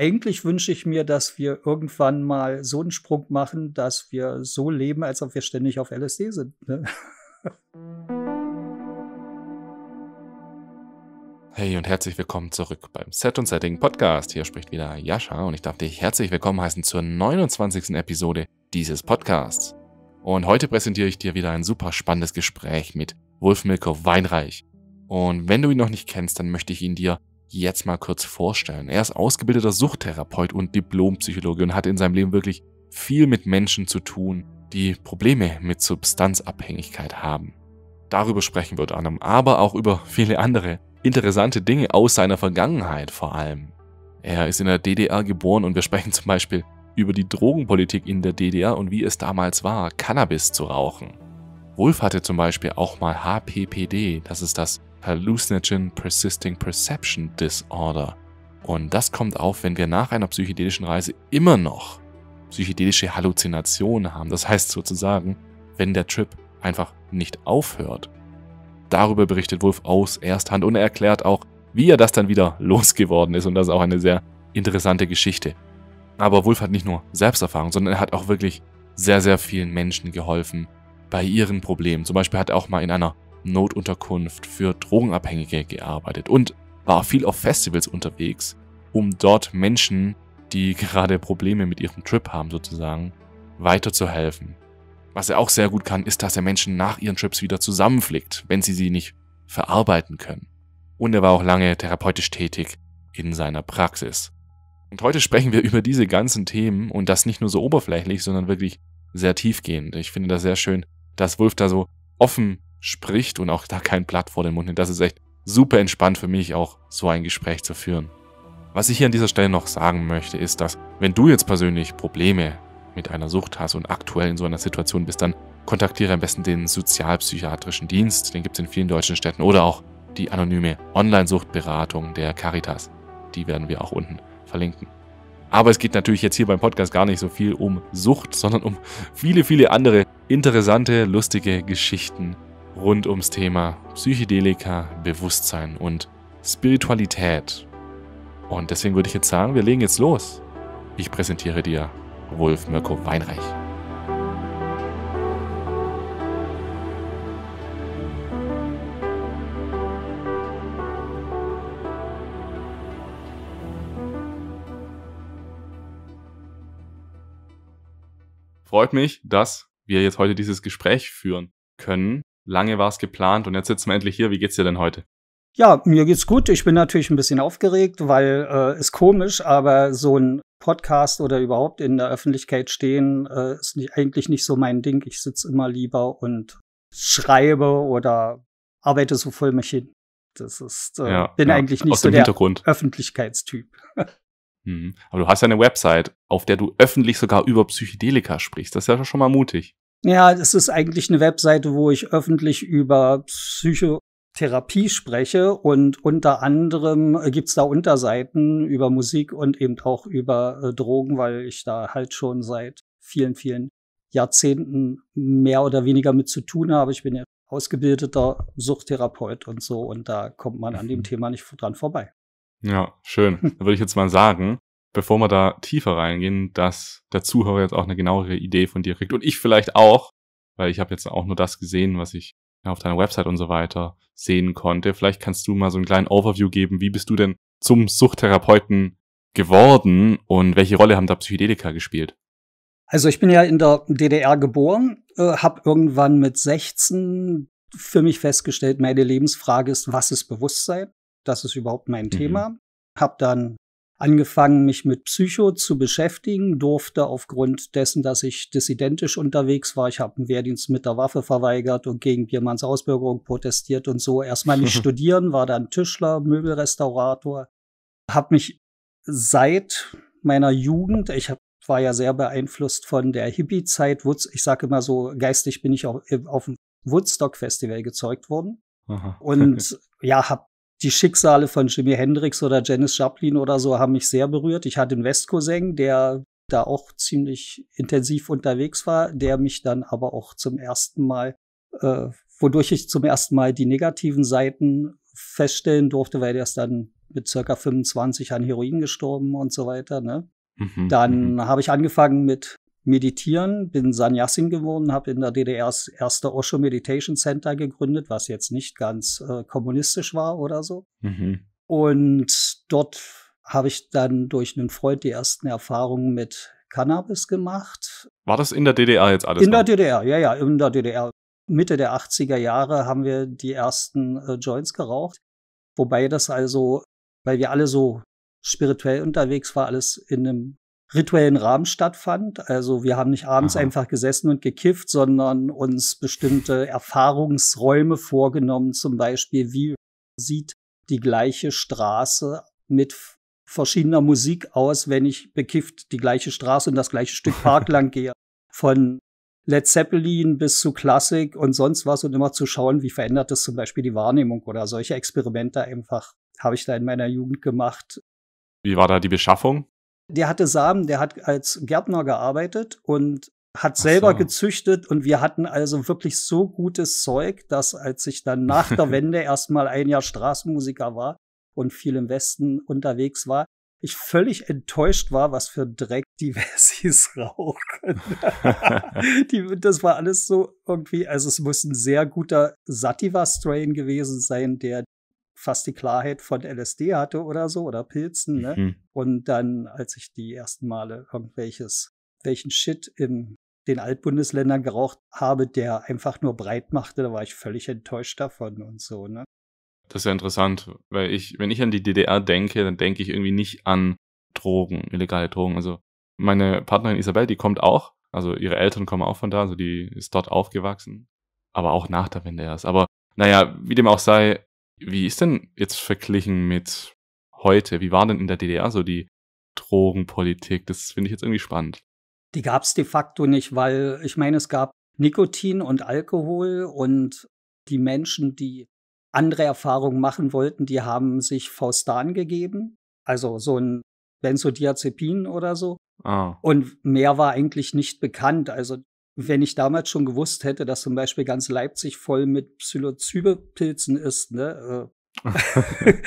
eigentlich wünsche ich mir, dass wir irgendwann mal so einen Sprung machen, dass wir so leben, als ob wir ständig auf LSD sind. Ne? Hey und herzlich willkommen zurück beim Set und Setting Podcast. Hier spricht wieder Jascha und ich darf dich herzlich willkommen heißen zur 29. Episode dieses Podcasts. Und heute präsentiere ich dir wieder ein super spannendes Gespräch mit Wolf Milko Weinreich. Und wenn du ihn noch nicht kennst, dann möchte ich ihn dir jetzt mal kurz vorstellen. Er ist ausgebildeter Suchttherapeut und Diplompsychologe und hat in seinem Leben wirklich viel mit Menschen zu tun, die Probleme mit Substanzabhängigkeit haben. Darüber sprechen wir unter anderem, aber auch über viele andere interessante Dinge aus seiner Vergangenheit vor allem. Er ist in der DDR geboren und wir sprechen zum Beispiel über die Drogenpolitik in der DDR und wie es damals war, Cannabis zu rauchen. Wolf hatte zum Beispiel auch mal HPPD, das ist das Hallucinogen Persisting Perception Disorder. Und das kommt auf, wenn wir nach einer psychedelischen Reise immer noch psychedelische Halluzinationen haben. Das heißt sozusagen, wenn der Trip einfach nicht aufhört. Darüber berichtet Wolf aus Ersthand und er erklärt auch, wie er das dann wieder losgeworden ist. Und das ist auch eine sehr interessante Geschichte. Aber Wolf hat nicht nur Selbsterfahrung, sondern er hat auch wirklich sehr, sehr vielen Menschen geholfen bei ihren Problemen. Zum Beispiel hat er auch mal in einer Notunterkunft für Drogenabhängige gearbeitet und war viel auf Festivals unterwegs, um dort Menschen, die gerade Probleme mit ihrem Trip haben sozusagen, weiterzuhelfen. Was er auch sehr gut kann, ist, dass er Menschen nach ihren Trips wieder zusammenflickt, wenn sie sie nicht verarbeiten können. Und er war auch lange therapeutisch tätig in seiner Praxis. Und heute sprechen wir über diese ganzen Themen und das nicht nur so oberflächlich, sondern wirklich sehr tiefgehend. Ich finde das sehr schön, dass Wolf da so offen spricht und auch da kein Blatt vor den Mund nimmt. Das ist echt super entspannt für mich, auch so ein Gespräch zu führen. Was ich hier an dieser Stelle noch sagen möchte, ist, dass wenn du jetzt persönlich Probleme mit einer Sucht hast und aktuell in so einer Situation bist, dann kontaktiere am besten den sozialpsychiatrischen Dienst, den gibt es in vielen deutschen Städten, oder auch die anonyme Online-Suchtberatung der Caritas. Die werden wir auch unten verlinken. Aber es geht natürlich jetzt hier beim Podcast gar nicht so viel um Sucht, sondern um viele, viele andere interessante, lustige Geschichten rund ums Thema Psychedelika, Bewusstsein und Spiritualität. Und deswegen würde ich jetzt sagen, wir legen jetzt los. Ich präsentiere dir Wolf Mirko Weinreich. Freut mich, dass wir jetzt heute dieses Gespräch führen können lange war es geplant und jetzt sitzen wir endlich hier. Wie geht's dir denn heute? Ja, mir geht's gut. Ich bin natürlich ein bisschen aufgeregt, weil äh, ist komisch, aber so ein Podcast oder überhaupt in der Öffentlichkeit stehen äh, ist nicht, eigentlich nicht so mein Ding. Ich sitze immer lieber und schreibe oder arbeite so voll mich hin. Das ist äh, ja, bin ja, eigentlich nicht so der Öffentlichkeitstyp. mhm. Aber du hast ja eine Website, auf der du öffentlich sogar über Psychedelika sprichst. Das ist ja schon mal mutig. Ja, es ist eigentlich eine Webseite, wo ich öffentlich über Psychotherapie spreche und unter anderem äh, gibt es da Unterseiten über Musik und eben auch über äh, Drogen, weil ich da halt schon seit vielen, vielen Jahrzehnten mehr oder weniger mit zu tun habe. Ich bin ja ausgebildeter Suchttherapeut und so und da kommt man an dem mhm. Thema nicht dran vorbei. Ja, schön. Da würde ich jetzt mal sagen, bevor wir da tiefer reingehen, dass der Zuhörer jetzt auch eine genauere Idee von dir kriegt und ich vielleicht auch, weil ich habe jetzt auch nur das gesehen, was ich auf deiner Website und so weiter sehen konnte. Vielleicht kannst du mal so einen kleinen Overview geben, wie bist du denn zum Suchttherapeuten geworden und welche Rolle haben da Psychedelika gespielt? Also ich bin ja in der DDR geboren, äh, habe irgendwann mit 16 für mich festgestellt, meine Lebensfrage ist, was ist Bewusstsein? Das ist überhaupt mein mhm. Thema. Habe dann angefangen, mich mit Psycho zu beschäftigen, durfte aufgrund dessen, dass ich dissidentisch unterwegs war, ich habe einen Wehrdienst mit der Waffe verweigert und gegen Biermanns Ausbürgerung protestiert und so, erstmal nicht studieren, war dann Tischler, Möbelrestaurator, habe mich seit meiner Jugend, ich hab, war ja sehr beeinflusst von der Hippie-Zeit, ich sage immer so, geistig bin ich auch äh, auf dem Woodstock-Festival gezeugt worden. Aha. Und ja, habe die Schicksale von Jimi Hendrix oder Janis Joplin oder so haben mich sehr berührt. Ich hatte einen Westcousin, der da auch ziemlich intensiv unterwegs war, der mich dann aber auch zum ersten Mal, äh, wodurch ich zum ersten Mal die negativen Seiten feststellen durfte, weil der ist dann mit circa 25 an Heroin gestorben und so weiter. Ne? Mhm, dann mhm. habe ich angefangen mit meditieren, bin Sanyasin geworden, habe in der DDR das erste Osho Meditation Center gegründet, was jetzt nicht ganz äh, kommunistisch war oder so. Mhm. Und dort habe ich dann durch einen Freund die ersten Erfahrungen mit Cannabis gemacht. War das in der DDR jetzt alles? In noch? der DDR, ja, ja, in der DDR. Mitte der 80er Jahre haben wir die ersten äh, Joints geraucht. Wobei das also, weil wir alle so spirituell unterwegs waren, alles in einem rituellen Rahmen stattfand. Also wir haben nicht abends Aha. einfach gesessen und gekifft, sondern uns bestimmte Erfahrungsräume vorgenommen, zum Beispiel wie sieht die gleiche Straße mit verschiedener Musik aus, wenn ich bekifft die gleiche Straße und das gleiche Stück Park lang gehe. Von Led Zeppelin bis zu Klassik und sonst was und immer zu schauen, wie verändert das zum Beispiel die Wahrnehmung oder solche Experimente einfach habe ich da in meiner Jugend gemacht. Wie war da die Beschaffung? der hatte Samen, der hat als Gärtner gearbeitet und hat selber so. gezüchtet und wir hatten also wirklich so gutes Zeug, dass als ich dann nach der Wende erstmal ein Jahr Straßenmusiker war und viel im Westen unterwegs war, ich völlig enttäuscht war, was für Dreck die Wessis rauchen. die, das war alles so irgendwie, also es muss ein sehr guter Sativa-Strain gewesen sein, der fast die Klarheit von LSD hatte oder so oder Pilzen. Ne? Mhm. Und dann, als ich die ersten Male irgendwelches, welchen Shit in den Altbundesländern geraucht habe, der einfach nur breit machte, da war ich völlig enttäuscht davon und so. Ne? Das ist ja interessant, weil ich, wenn ich an die DDR denke, dann denke ich irgendwie nicht an Drogen, illegale Drogen. Also meine Partnerin Isabel, die kommt auch, also ihre Eltern kommen auch von da, also die ist dort aufgewachsen, aber auch nach der Wende erst. Aber naja, wie dem auch sei, wie ist denn jetzt verglichen mit heute? Wie war denn in der DDR so die Drogenpolitik? Das finde ich jetzt irgendwie spannend. Die gab es de facto nicht, weil ich meine, es gab Nikotin und Alkohol und die Menschen, die andere Erfahrungen machen wollten, die haben sich Faustan gegeben, also so ein Benzodiazepin oder so. Ah. Und mehr war eigentlich nicht bekannt. Also wenn ich damals schon gewusst hätte, dass zum Beispiel ganz Leipzig voll mit Psilocybe-Pilzen ist, ne? Äh,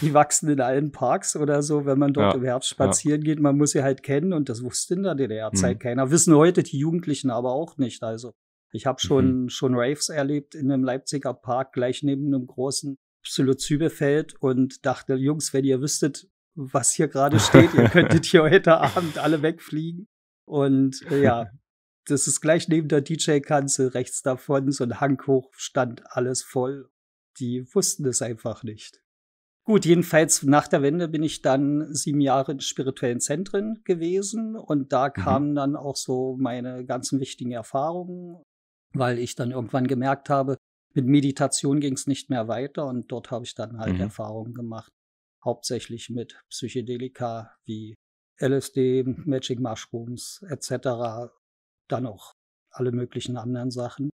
die wachsen in allen Parks oder so, wenn man dort ja, im Herbst spazieren ja. geht. Man muss sie halt kennen und das wusste in der DDR-Zeit mhm. keiner. Wissen heute die Jugendlichen aber auch nicht. Also ich habe schon, mhm. schon Raves erlebt in einem Leipziger Park gleich neben einem großen Psilocybe-Feld und dachte, Jungs, wenn ihr wüsstet, was hier gerade steht, ihr könntet hier heute Abend alle wegfliegen. Und äh, ja, das ist gleich neben der DJ-Kanzel, rechts davon, so ein Hang hoch, stand alles voll. Die wussten es einfach nicht. Gut, jedenfalls nach der Wende bin ich dann sieben Jahre in spirituellen Zentren gewesen und da mhm. kamen mhm. dann auch so meine ganzen wichtigen Erfahrungen, weil ich dann irgendwann gemerkt habe, mit Meditation ging es nicht mehr weiter und dort habe ich dann halt mhm. Erfahrungen gemacht, hauptsächlich mit Psychedelika wie LSD, Magic Mushrooms etc dann auch alle möglichen anderen Sachen.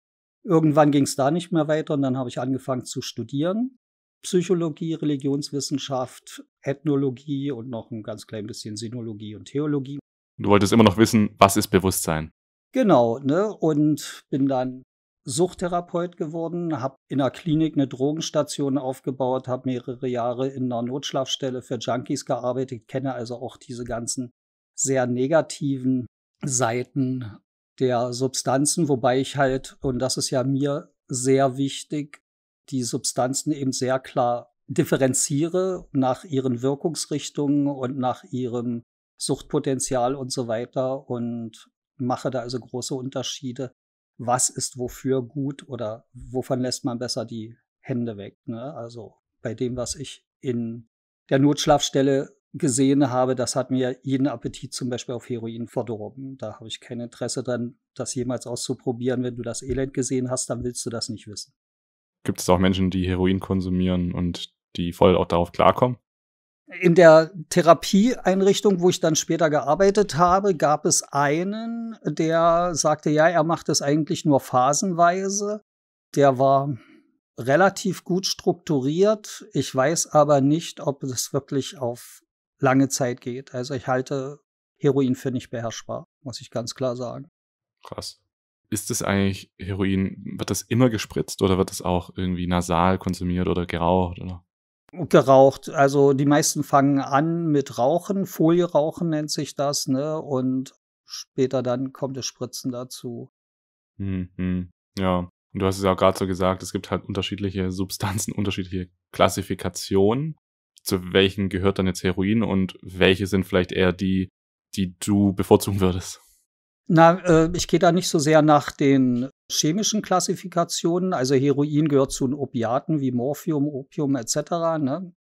Irgendwann ging es da nicht mehr weiter und dann habe ich angefangen zu studieren. Psychologie, Religionswissenschaft, Ethnologie und noch ein ganz klein bisschen Sinologie und Theologie. Du wolltest immer noch wissen, was ist Bewusstsein? Genau, ne? Und bin dann Suchttherapeut geworden, habe in der Klinik eine Drogenstation aufgebaut, habe mehrere Jahre in einer Notschlafstelle für Junkies gearbeitet, kenne also auch diese ganzen sehr negativen Seiten der Substanzen, wobei ich halt, und das ist ja mir sehr wichtig, die Substanzen eben sehr klar differenziere nach ihren Wirkungsrichtungen und nach ihrem Suchtpotenzial und so weiter und mache da also große Unterschiede. Was ist wofür gut oder wovon lässt man besser die Hände weg? Ne? Also bei dem, was ich in der Notschlafstelle gesehen habe, das hat mir jeden Appetit zum Beispiel auf Heroin verdorben. Da habe ich kein Interesse dran, das jemals auszuprobieren. Wenn du das Elend gesehen hast, dann willst du das nicht wissen. Gibt es auch Menschen, die Heroin konsumieren und die voll auch darauf klarkommen? In der Therapieeinrichtung, wo ich dann später gearbeitet habe, gab es einen, der sagte, ja, er macht es eigentlich nur phasenweise. Der war relativ gut strukturiert. Ich weiß aber nicht, ob es wirklich auf lange Zeit geht. Also ich halte Heroin für nicht beherrschbar, muss ich ganz klar sagen. Krass. Ist es eigentlich Heroin, wird das immer gespritzt oder wird das auch irgendwie nasal konsumiert oder geraucht? Oder? geraucht. Also die meisten fangen an mit Rauchen, Folie rauchen nennt sich das, ne? Und später dann kommt das Spritzen dazu. Mhm. Ja. Und du hast es auch gerade so gesagt, es gibt halt unterschiedliche Substanzen, unterschiedliche Klassifikationen zu welchen gehört dann jetzt Heroin und welche sind vielleicht eher die, die du bevorzugen würdest? Na, äh, ich gehe da nicht so sehr nach den chemischen Klassifikationen. Also Heroin gehört zu den Opiaten wie Morphium, Opium etc. Ne?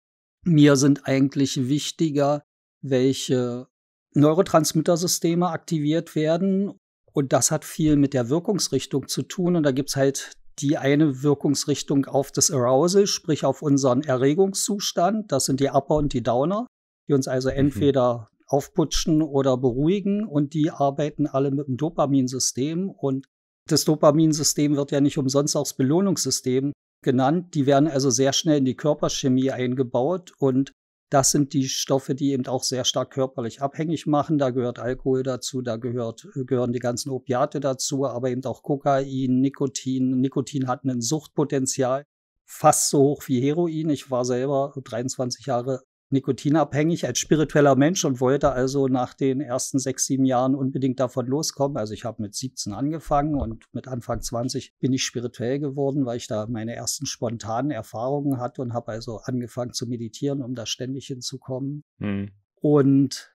Mir sind eigentlich wichtiger, welche Neurotransmittersysteme aktiviert werden. Und das hat viel mit der Wirkungsrichtung zu tun. Und da gibt es halt die eine Wirkungsrichtung auf das Arousal, sprich auf unseren Erregungszustand. Das sind die Upper und die Downer, die uns also mhm. entweder mhm. aufputschen oder beruhigen und die arbeiten alle mit dem Dopaminsystem und das Dopaminsystem wird ja nicht umsonst auch das Belohnungssystem genannt. Die werden also sehr schnell in die Körperchemie eingebaut und das sind die Stoffe, die eben auch sehr stark körperlich abhängig machen. Da gehört Alkohol dazu, da gehört, gehören die ganzen Opiate dazu, aber eben auch Kokain, Nikotin. Nikotin hat ein Suchtpotenzial fast so hoch wie Heroin. Ich war selber 23 Jahre nikotinabhängig als spiritueller Mensch und wollte also nach den ersten sechs, sieben Jahren unbedingt davon loskommen. Also ich habe mit 17 angefangen und mit Anfang 20 bin ich spirituell geworden, weil ich da meine ersten spontanen Erfahrungen hatte und habe also angefangen zu meditieren, um da ständig hinzukommen. Mhm. Und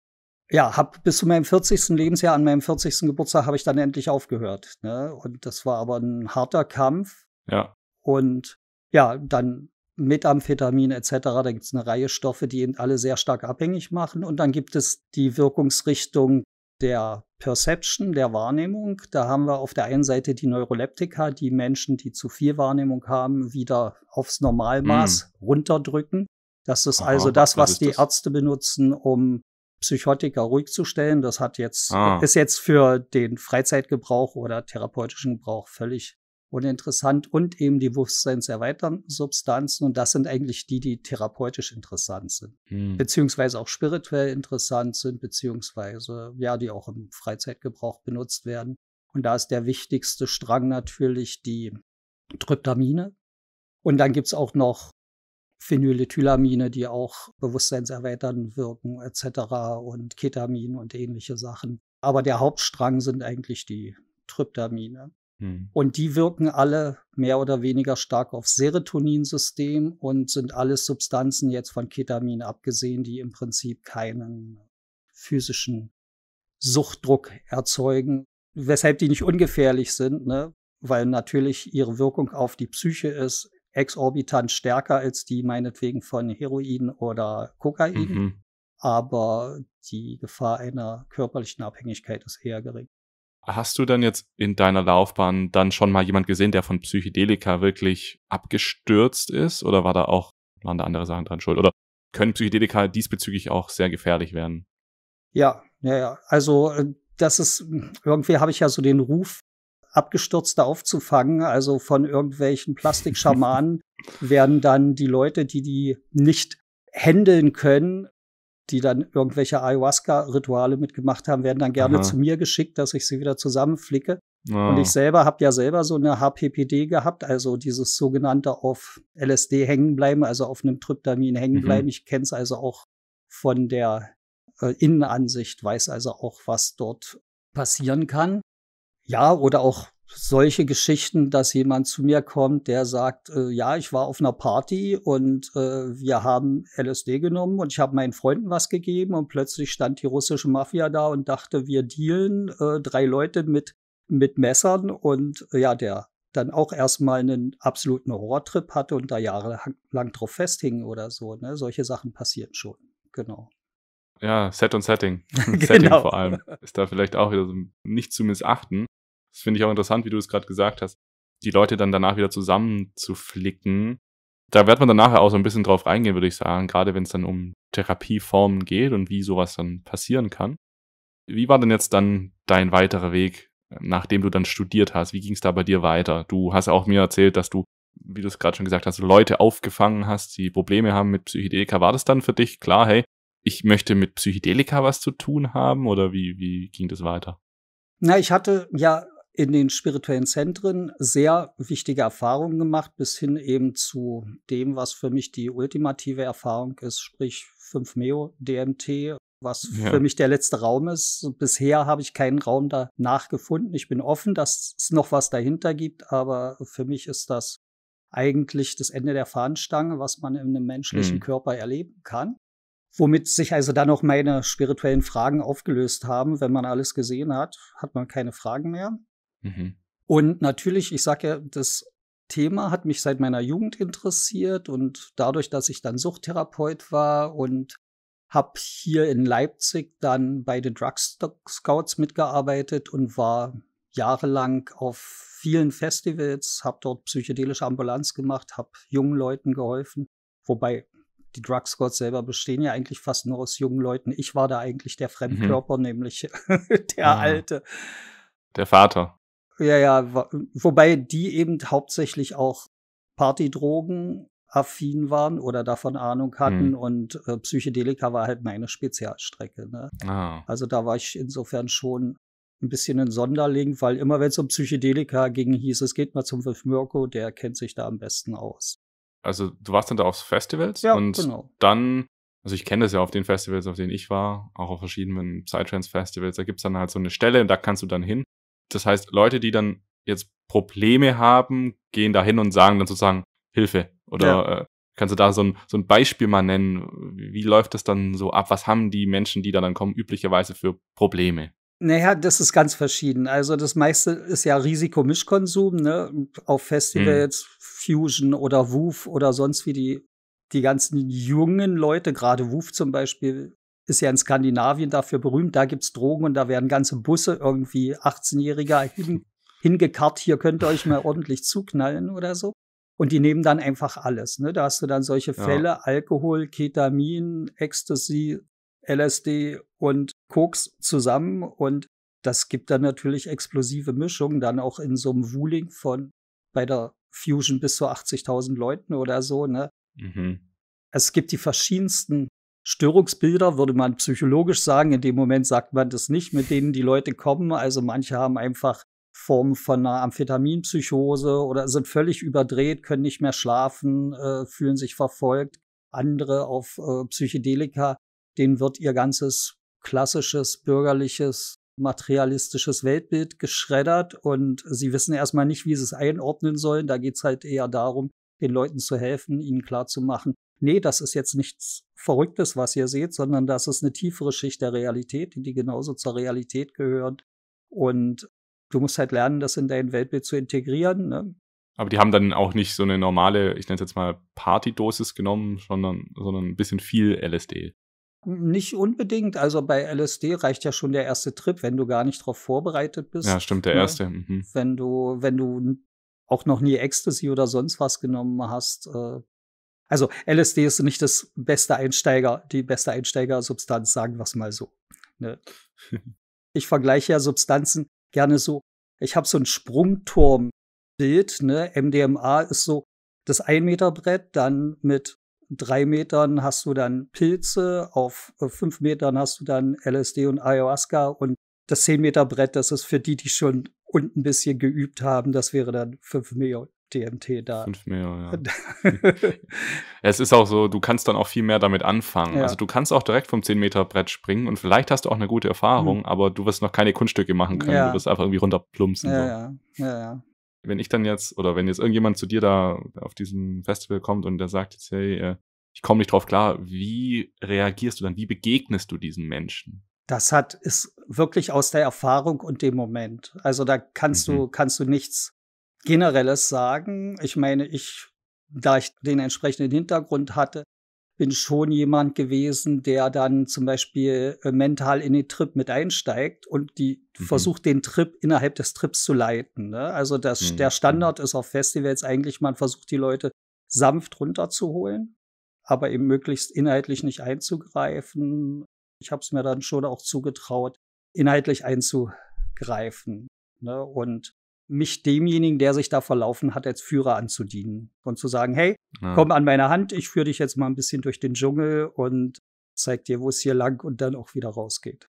ja, hab bis zu meinem 40. Lebensjahr, an meinem 40. Geburtstag habe ich dann endlich aufgehört. Ne? Und das war aber ein harter Kampf. Ja. Und ja, dann mit Amphetamin etc. Da gibt es eine Reihe Stoffe, die eben alle sehr stark abhängig machen. Und dann gibt es die Wirkungsrichtung der Perception, der Wahrnehmung. Da haben wir auf der einen Seite die Neuroleptika, die Menschen, die zu viel Wahrnehmung haben, wieder aufs Normalmaß mm. runterdrücken. Das ist Aha, also das, was, die das? Ärzte benutzen, um Psychotika ruhig zu stellen. Das hat jetzt, ah. ist jetzt für den Freizeitgebrauch oder therapeutischen Gebrauch völlig und interessant und eben die bewusstseinserweiternden Substanzen. Und das sind eigentlich die, die therapeutisch interessant sind, hm. beziehungsweise auch spirituell interessant sind, beziehungsweise ja, die auch im Freizeitgebrauch benutzt werden. Und da ist der wichtigste Strang natürlich die Tryptamine. Und dann gibt es auch noch Phenylethylamine, die auch bewusstseinserweiternd wirken, etc. und Ketamin und ähnliche Sachen. Aber der Hauptstrang sind eigentlich die Tryptamine. Hm. Und die wirken alle mehr oder weniger stark aufs Serotoninsystem und sind alles Substanzen jetzt von Ketamin abgesehen, die im Prinzip keinen physischen Suchtdruck erzeugen, weshalb die nicht ungefährlich sind, ne? weil natürlich ihre Wirkung auf die Psyche ist exorbitant stärker als die meinetwegen von Heroin oder Kokain. Mhm. Aber die Gefahr einer körperlichen Abhängigkeit ist eher gering. Hast du dann jetzt in deiner Laufbahn dann schon mal jemand gesehen, der von Psychedelika wirklich abgestürzt ist? Oder war da auch, waren da andere Sachen dran schuld? Oder können Psychedelika diesbezüglich auch sehr gefährlich werden? Ja, ja, ja. Also, äh, das ist, irgendwie habe ich ja so den Ruf, Abgestürzte aufzufangen. Also von irgendwelchen Plastikschamanen werden dann die Leute, die die nicht händeln können, die dann irgendwelche Ayahuasca-Rituale mitgemacht haben, werden dann gerne Aha. zu mir geschickt, dass ich sie wieder zusammenflicke. Oh. Und ich selber habe ja selber so eine HPPD gehabt, also dieses sogenannte auf LSD hängenbleiben, also auf einem Tryptamin hängenbleiben. Mhm. Ich kenne es also auch von der äh, Innenansicht, weiß also auch, was dort passieren kann. Ja, oder auch solche Geschichten, dass jemand zu mir kommt, der sagt, äh, ja, ich war auf einer Party und äh, wir haben LSD genommen und ich habe meinen Freunden was gegeben und plötzlich stand die russische Mafia da und dachte, wir dealen äh, drei Leute mit, mit Messern und äh, ja, der dann auch erstmal einen absoluten Horrortrip hatte und da jahrelang drauf festhing oder so. Ne? Solche Sachen passieren schon, genau. Ja, Set und Setting. genau. Setting vor allem ist da vielleicht auch wieder so nicht zu missachten. Das finde ich auch interessant, wie du es gerade gesagt hast. Die Leute dann danach wieder zusammenzuflicken. Da wird man dann nachher auch so ein bisschen drauf reingehen, würde ich sagen, gerade wenn es dann um Therapieformen geht und wie sowas dann passieren kann. Wie war denn jetzt dann dein weiterer Weg, äh, nachdem du dann studiert hast? Wie ging es da bei dir weiter? Du hast auch mir erzählt, dass du, wie du es gerade schon gesagt hast, Leute aufgefangen hast, die Probleme haben mit Psychedelika. War das dann für dich klar, hey, ich möchte mit Psychedelika was zu tun haben oder wie, wie ging das weiter? Na, ich hatte ja in den spirituellen Zentren sehr wichtige Erfahrungen gemacht, bis hin eben zu dem, was für mich die ultimative Erfahrung ist, sprich 5-Meo-DMT, was ja. für mich der letzte Raum ist. Bisher habe ich keinen Raum danach gefunden. Ich bin offen, dass es noch was dahinter gibt, aber für mich ist das eigentlich das Ende der Fahnenstange, was man in einem menschlichen mhm. Körper erleben kann. Womit sich also dann auch meine spirituellen Fragen aufgelöst haben. Wenn man alles gesehen hat, hat man keine Fragen mehr. Mhm. Und natürlich, ich sage ja, das Thema hat mich seit meiner Jugend interessiert und dadurch, dass ich dann Suchttherapeut war und habe hier in Leipzig dann bei den Drug Scouts mitgearbeitet und war jahrelang auf vielen Festivals, habe dort psychedelische Ambulanz gemacht, habe jungen Leuten geholfen, wobei die Drug Scouts selber bestehen ja eigentlich fast nur aus jungen Leuten. Ich war da eigentlich der mhm. Fremdkörper, mhm. nämlich der ja. Ah. Alte. Der Vater. Ja, ja, wobei die eben hauptsächlich auch Partydrogen affin waren oder davon Ahnung hatten mhm. und äh, Psychedelika war halt meine Spezialstrecke. Ne? Ah. Also da war ich insofern schon ein bisschen ein Sonderling, weil immer wenn es um Psychedelika ging, hieß es, geht mal zum Wolf Mirko, der kennt sich da am besten aus. Also du warst dann da auf Festivals ja, und genau. dann, also ich kenne das ja auf den Festivals, auf denen ich war, auch auf verschiedenen Psytrance-Festivals, da gibt es dann halt so eine Stelle und da kannst du dann hin das heißt, Leute, die dann jetzt Probleme haben, gehen dahin und sagen dann sozusagen Hilfe. Oder ja. äh, kannst du da so ein, so ein Beispiel mal nennen? Wie läuft das dann so ab? Was haben die Menschen, die da dann kommen, üblicherweise für Probleme? Naja, das ist ganz verschieden. Also das meiste ist ja Risikomischkonsum, ne? Auf Festivals, mhm. Fusion oder Woof oder sonst wie die, die ganzen jungen Leute, gerade Woof zum Beispiel, ist ja in Skandinavien dafür berühmt, da gibt's Drogen und da werden ganze Busse irgendwie 18-Jähriger hin, hingekarrt, hier könnt ihr euch mal ordentlich zuknallen oder so. Und die nehmen dann einfach alles. Ne? Da hast du dann solche Fälle, ja. Alkohol, Ketamin, Ecstasy, LSD und Koks zusammen. Und das gibt dann natürlich explosive Mischungen, dann auch in so einem Wooling von bei der Fusion bis zu 80.000 Leuten oder so. Ne? Mhm. Es gibt die verschiedensten Störungsbilder, würde man psychologisch sagen. In dem Moment sagt man das nicht, mit denen die Leute kommen. Also manche haben einfach Formen von einer Amphetaminpsychose oder sind völlig überdreht, können nicht mehr schlafen, äh, fühlen sich verfolgt. Andere auf äh, Psychedelika, denen wird ihr ganzes klassisches, bürgerliches, materialistisches Weltbild geschreddert und sie wissen erstmal nicht, wie sie es einordnen sollen. Da geht es halt eher darum, den Leuten zu helfen, ihnen klarzumachen, nee, das ist jetzt nichts Verrücktes, was ihr seht, sondern das ist eine tiefere Schicht der Realität, die genauso zur Realität gehört. Und du musst halt lernen, das in dein Weltbild zu integrieren. Ne? Aber die haben dann auch nicht so eine normale, ich nenne es jetzt mal Partydosis genommen, sondern, sondern ein bisschen viel LSD. Nicht unbedingt. Also bei LSD reicht ja schon der erste Trip, wenn du gar nicht darauf vorbereitet bist. Ja, stimmt, der ne? erste. Mhm. Wenn du, wenn du auch noch nie Ecstasy oder sonst was genommen hast, äh, also LSD ist nicht das beste Einsteiger, die beste Einsteigersubstanz, sagen wir es mal so. Ne? Ich vergleiche ja Substanzen gerne so. Ich habe so ein Sprungturmbild. Ne? MDMA ist so das Ein-Meter-Brett, dann mit drei Metern hast du dann Pilze, auf äh, fünf Metern hast du dann LSD und Ayahuasca und das 10 Meter Brett, das ist für die, die schon unten ein bisschen geübt haben, das wäre dann 5 Millionen. DMT da. Fünf mehr, ja. es ist auch so, du kannst dann auch viel mehr damit anfangen. Ja. Also du kannst auch direkt vom 10-Meter-Brett springen und vielleicht hast du auch eine gute Erfahrung, mhm. aber du wirst noch keine Kunststücke machen können. Ja. Du wirst einfach irgendwie runterplumpsen. Ja, so. ja, ja, ja. Wenn ich dann jetzt, oder wenn jetzt irgendjemand zu dir da auf diesem Festival kommt und der sagt jetzt, hey, äh, ich komme nicht drauf klar, wie reagierst du dann? Wie begegnest du diesen Menschen? Das hat, ist wirklich aus der Erfahrung und dem Moment. Also da kannst mhm. du, kannst du nichts generelles sagen. Ich meine, ich, da ich den entsprechenden Hintergrund hatte, bin schon jemand gewesen, der dann zum Beispiel äh, mental in den Trip mit einsteigt und die mhm. versucht, den Trip innerhalb des Trips zu leiten. Ne? Also das, mhm. der mhm. Standard ist auf Festivals eigentlich, man versucht die Leute sanft runterzuholen, aber eben möglichst inhaltlich nicht einzugreifen. Ich habe es mir dann schon auch zugetraut, inhaltlich einzugreifen. Ne? Und mich demjenigen, der sich da verlaufen hat, als Führer anzudienen und zu sagen, hey, ja. komm an meine Hand, ich führe dich jetzt mal ein bisschen durch den Dschungel und zeig dir, wo es hier lang und dann auch wieder rausgeht.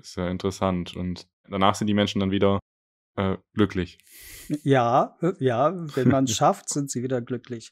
Ist ja interessant. Und danach sind die Menschen dann wieder äh, glücklich. Ja, äh, ja, wenn man es schafft, sind sie wieder glücklich.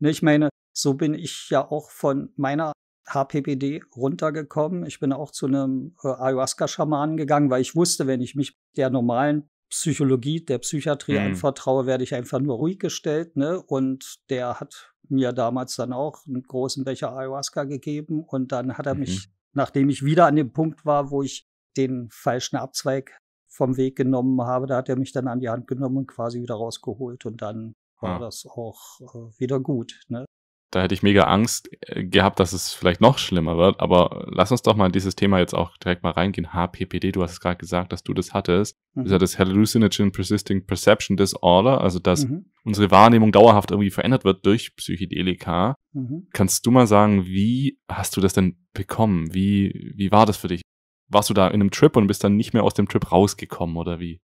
Ne, ich meine, so bin ich ja auch von meiner HPPD runtergekommen. Ich bin auch zu einem äh, Ayahuasca-Schamanen gegangen, weil ich wusste, wenn ich mich der normalen Psychologie, der Psychiatrie mhm. anvertraue, werde ich einfach nur ruhig gestellt. Ne? Und der hat mir damals dann auch einen großen Becher Ayahuasca gegeben. Und dann hat er mhm. mich, nachdem ich wieder an dem Punkt war, wo ich den falschen Abzweig vom Weg genommen habe, da hat er mich dann an die Hand genommen und quasi wieder rausgeholt. Und dann war ah. das auch äh, wieder gut. Ne? da hätte ich mega Angst äh, gehabt, dass es vielleicht noch schlimmer wird. Aber lass uns doch mal in dieses Thema jetzt auch direkt mal reingehen. HPPD, du hast es gerade gesagt, dass du das hattest. Mhm. Das ist ja mhm. das Hallucinogen Persisting Perception Disorder, also dass mhm. unsere Wahrnehmung dauerhaft irgendwie verändert wird durch Psychedelika. Mhm. Kannst du mal sagen, wie hast du das denn bekommen? Wie, wie war das für dich? Warst du da in einem Trip und bist dann nicht mehr aus dem Trip rausgekommen oder wie?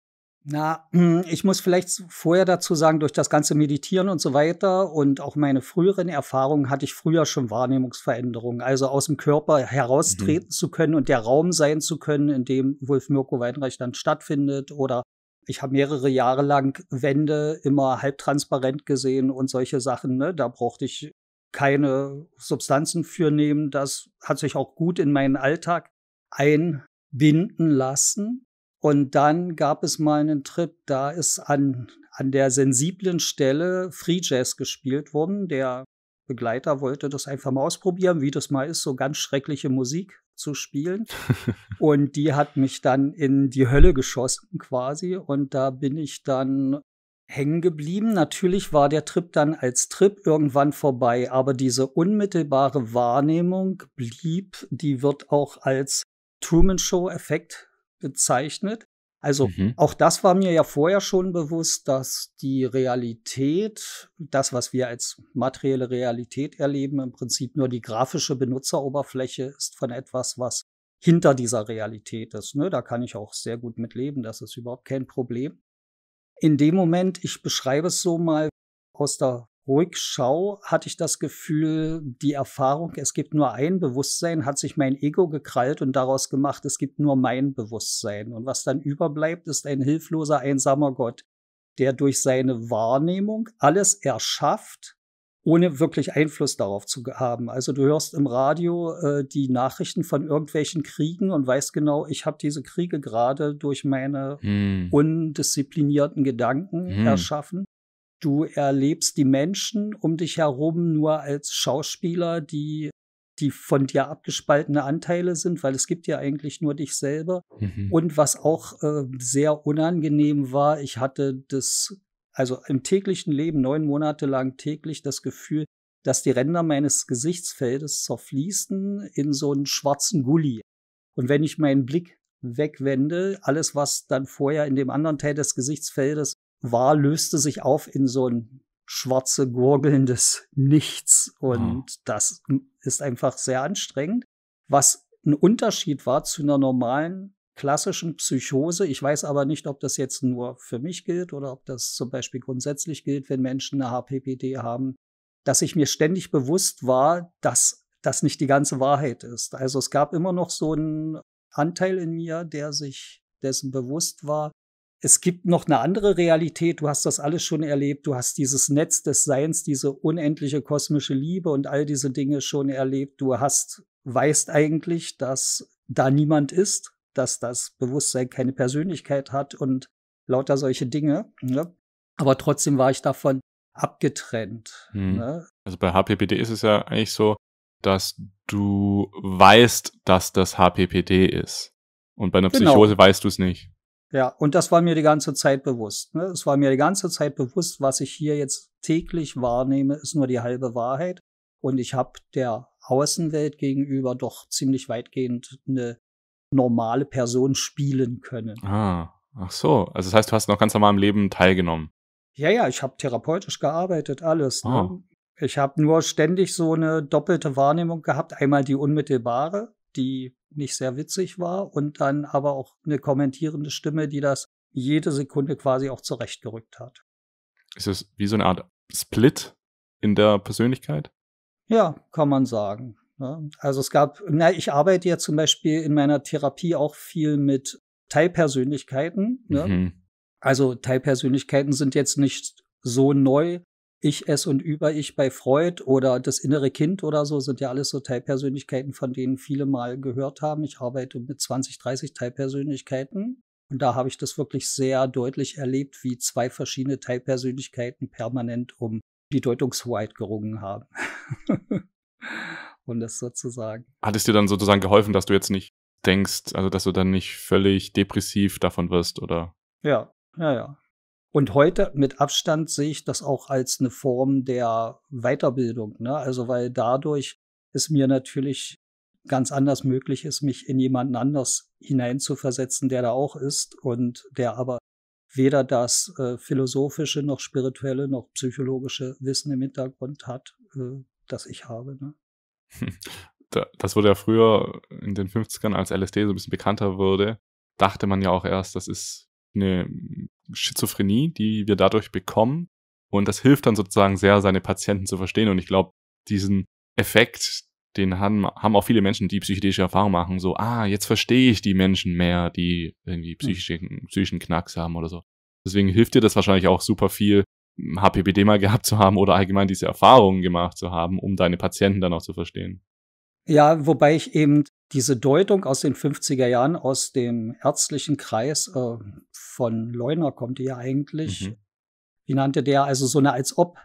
Na, hm, ich muss vielleicht vorher dazu sagen, durch das ganze Meditieren und so weiter und auch meine früheren Erfahrungen hatte ich früher schon Wahrnehmungsveränderungen. Also aus dem Körper heraustreten mhm. zu können und der Raum sein zu können, in dem Wolf Mirko Weinreich dann stattfindet. Oder ich habe mehrere Jahre lang Wände immer halbtransparent gesehen und solche Sachen. Ne? Da brauchte ich keine Substanzen für nehmen. Das hat sich auch gut in meinen Alltag einbinden lassen. Und dann gab es mal einen Trip, da ist an, an der sensiblen Stelle Free Jazz gespielt worden. Der Begleiter wollte das einfach mal ausprobieren, wie das mal ist, so ganz schreckliche Musik zu spielen. und die hat mich dann in die Hölle geschossen quasi. Und da bin ich dann hängen geblieben. Natürlich war der Trip dann als Trip irgendwann vorbei, aber diese unmittelbare Wahrnehmung blieb, die wird auch als Truman Show Effekt bezeichnet. Also mhm. auch das war mir ja vorher schon bewusst, dass die Realität, das, was wir als materielle Realität erleben, im Prinzip nur die grafische Benutzeroberfläche ist von etwas, was hinter dieser Realität ist. Ne? Da kann ich auch sehr gut mit leben, das ist überhaupt kein Problem. In dem Moment, ich beschreibe es so mal aus der Rückschau hatte ich das Gefühl, die Erfahrung, es gibt nur ein Bewusstsein, hat sich mein Ego gekrallt und daraus gemacht, es gibt nur mein Bewusstsein. Und was dann überbleibt, ist ein hilfloser, einsamer Gott, der durch seine Wahrnehmung alles erschafft, ohne wirklich Einfluss darauf zu haben. Also du hörst im Radio äh, die Nachrichten von irgendwelchen Kriegen und weißt genau, ich habe diese Kriege gerade durch meine hm. undisziplinierten Gedanken hm. erschaffen. Du erlebst die Menschen um dich herum nur als Schauspieler, die die von dir abgespaltene Anteile sind, weil es gibt ja eigentlich nur dich selber. Mhm. Und was auch äh, sehr unangenehm war, ich hatte das, also im täglichen Leben, neun Monate lang täglich das Gefühl, dass die Ränder meines Gesichtsfeldes zerfließen in so einen schwarzen Gully. Und wenn ich meinen Blick wegwende, alles, was dann vorher in dem anderen Teil des Gesichtsfeldes war, löste sich auf in so ein schwarze gurgelndes Nichts. Und mhm. das ist einfach sehr anstrengend. Was ein Unterschied war zu einer normalen klassischen Psychose. Ich weiß aber nicht, ob das jetzt nur für mich gilt oder ob das zum Beispiel grundsätzlich gilt, wenn Menschen eine HPPD haben, dass ich mir ständig bewusst war, dass das nicht die ganze Wahrheit ist. Also es gab immer noch so einen Anteil in mir, der sich dessen bewusst war, es gibt noch eine andere Realität. Du hast das alles schon erlebt. Du hast dieses Netz des Seins, diese unendliche kosmische Liebe und all diese Dinge schon erlebt. Du hast, weißt eigentlich, dass da niemand ist, dass das Bewusstsein keine Persönlichkeit hat und lauter solche Dinge. Ne? Aber trotzdem war ich davon abgetrennt. Hm. Ne? Also bei HPPD ist es ja eigentlich so, dass du weißt, dass das HPPD ist. Und bei einer genau. Psychose weißt du es nicht. Ja, und das war mir die ganze Zeit bewusst. Ne? Es war mir die ganze Zeit bewusst, was ich hier jetzt täglich wahrnehme, ist nur die halbe Wahrheit. Und ich habe der Außenwelt gegenüber doch ziemlich weitgehend eine normale Person spielen können. Ah, ach so. Also das heißt, du hast noch ganz normal im Leben teilgenommen. Ja, ja, ich habe therapeutisch gearbeitet, alles. Oh. Ne? Ah. Ich habe nur ständig so eine doppelte Wahrnehmung gehabt. Einmal die unmittelbare, die nicht sehr witzig war und dann aber auch eine kommentierende Stimme, die das jede Sekunde quasi auch zurechtgerückt hat. Ist es wie so eine Art Split in der Persönlichkeit? Ja, kann man sagen. Ne? Also es gab, na, ich arbeite ja zum Beispiel in meiner Therapie auch viel mit Teilpersönlichkeiten. Ne? Mhm. Also Teilpersönlichkeiten sind jetzt nicht so neu, ich, Es und Über-Ich bei Freud oder das innere Kind oder so sind ja alles so Teilpersönlichkeiten, von denen viele mal gehört haben. Ich arbeite mit 20, 30 Teilpersönlichkeiten. Und da habe ich das wirklich sehr deutlich erlebt, wie zwei verschiedene Teilpersönlichkeiten permanent um die Deutungshoheit gerungen haben. und das sozusagen. Hat es dir dann sozusagen geholfen, dass du jetzt nicht denkst, also dass du dann nicht völlig depressiv davon wirst, oder? Ja, ja, ja. Und heute mit Abstand sehe ich das auch als eine Form der Weiterbildung. Ne? Also weil dadurch es mir natürlich ganz anders möglich ist, mich in jemanden anders hineinzuversetzen, der da auch ist und der aber weder das äh, philosophische noch spirituelle noch psychologische Wissen im Hintergrund hat, äh, das ich habe. Ne? Das wurde ja früher in den 50ern, als LSD so ein bisschen bekannter wurde, dachte man ja auch erst, das ist eine Schizophrenie, die wir dadurch bekommen. Und das hilft dann sozusagen sehr, seine Patienten zu verstehen. Und ich glaube, diesen Effekt, den haben, haben auch viele Menschen, die psychedelische Erfahrungen machen, so, ah, jetzt verstehe ich die Menschen mehr, die irgendwie hm. psychischen, psychischen Knacks haben oder so. Deswegen hilft dir das wahrscheinlich auch super viel, HPPD hm, mal gehabt zu haben oder allgemein diese Erfahrungen gemacht zu haben, um deine Patienten dann auch zu verstehen. Ja, wobei ich eben diese Deutung aus den 50er Jahren aus dem ärztlichen Kreis äh, von Leuner kommt die ja eigentlich. Mhm. Wie nannte der? Also so eine als ob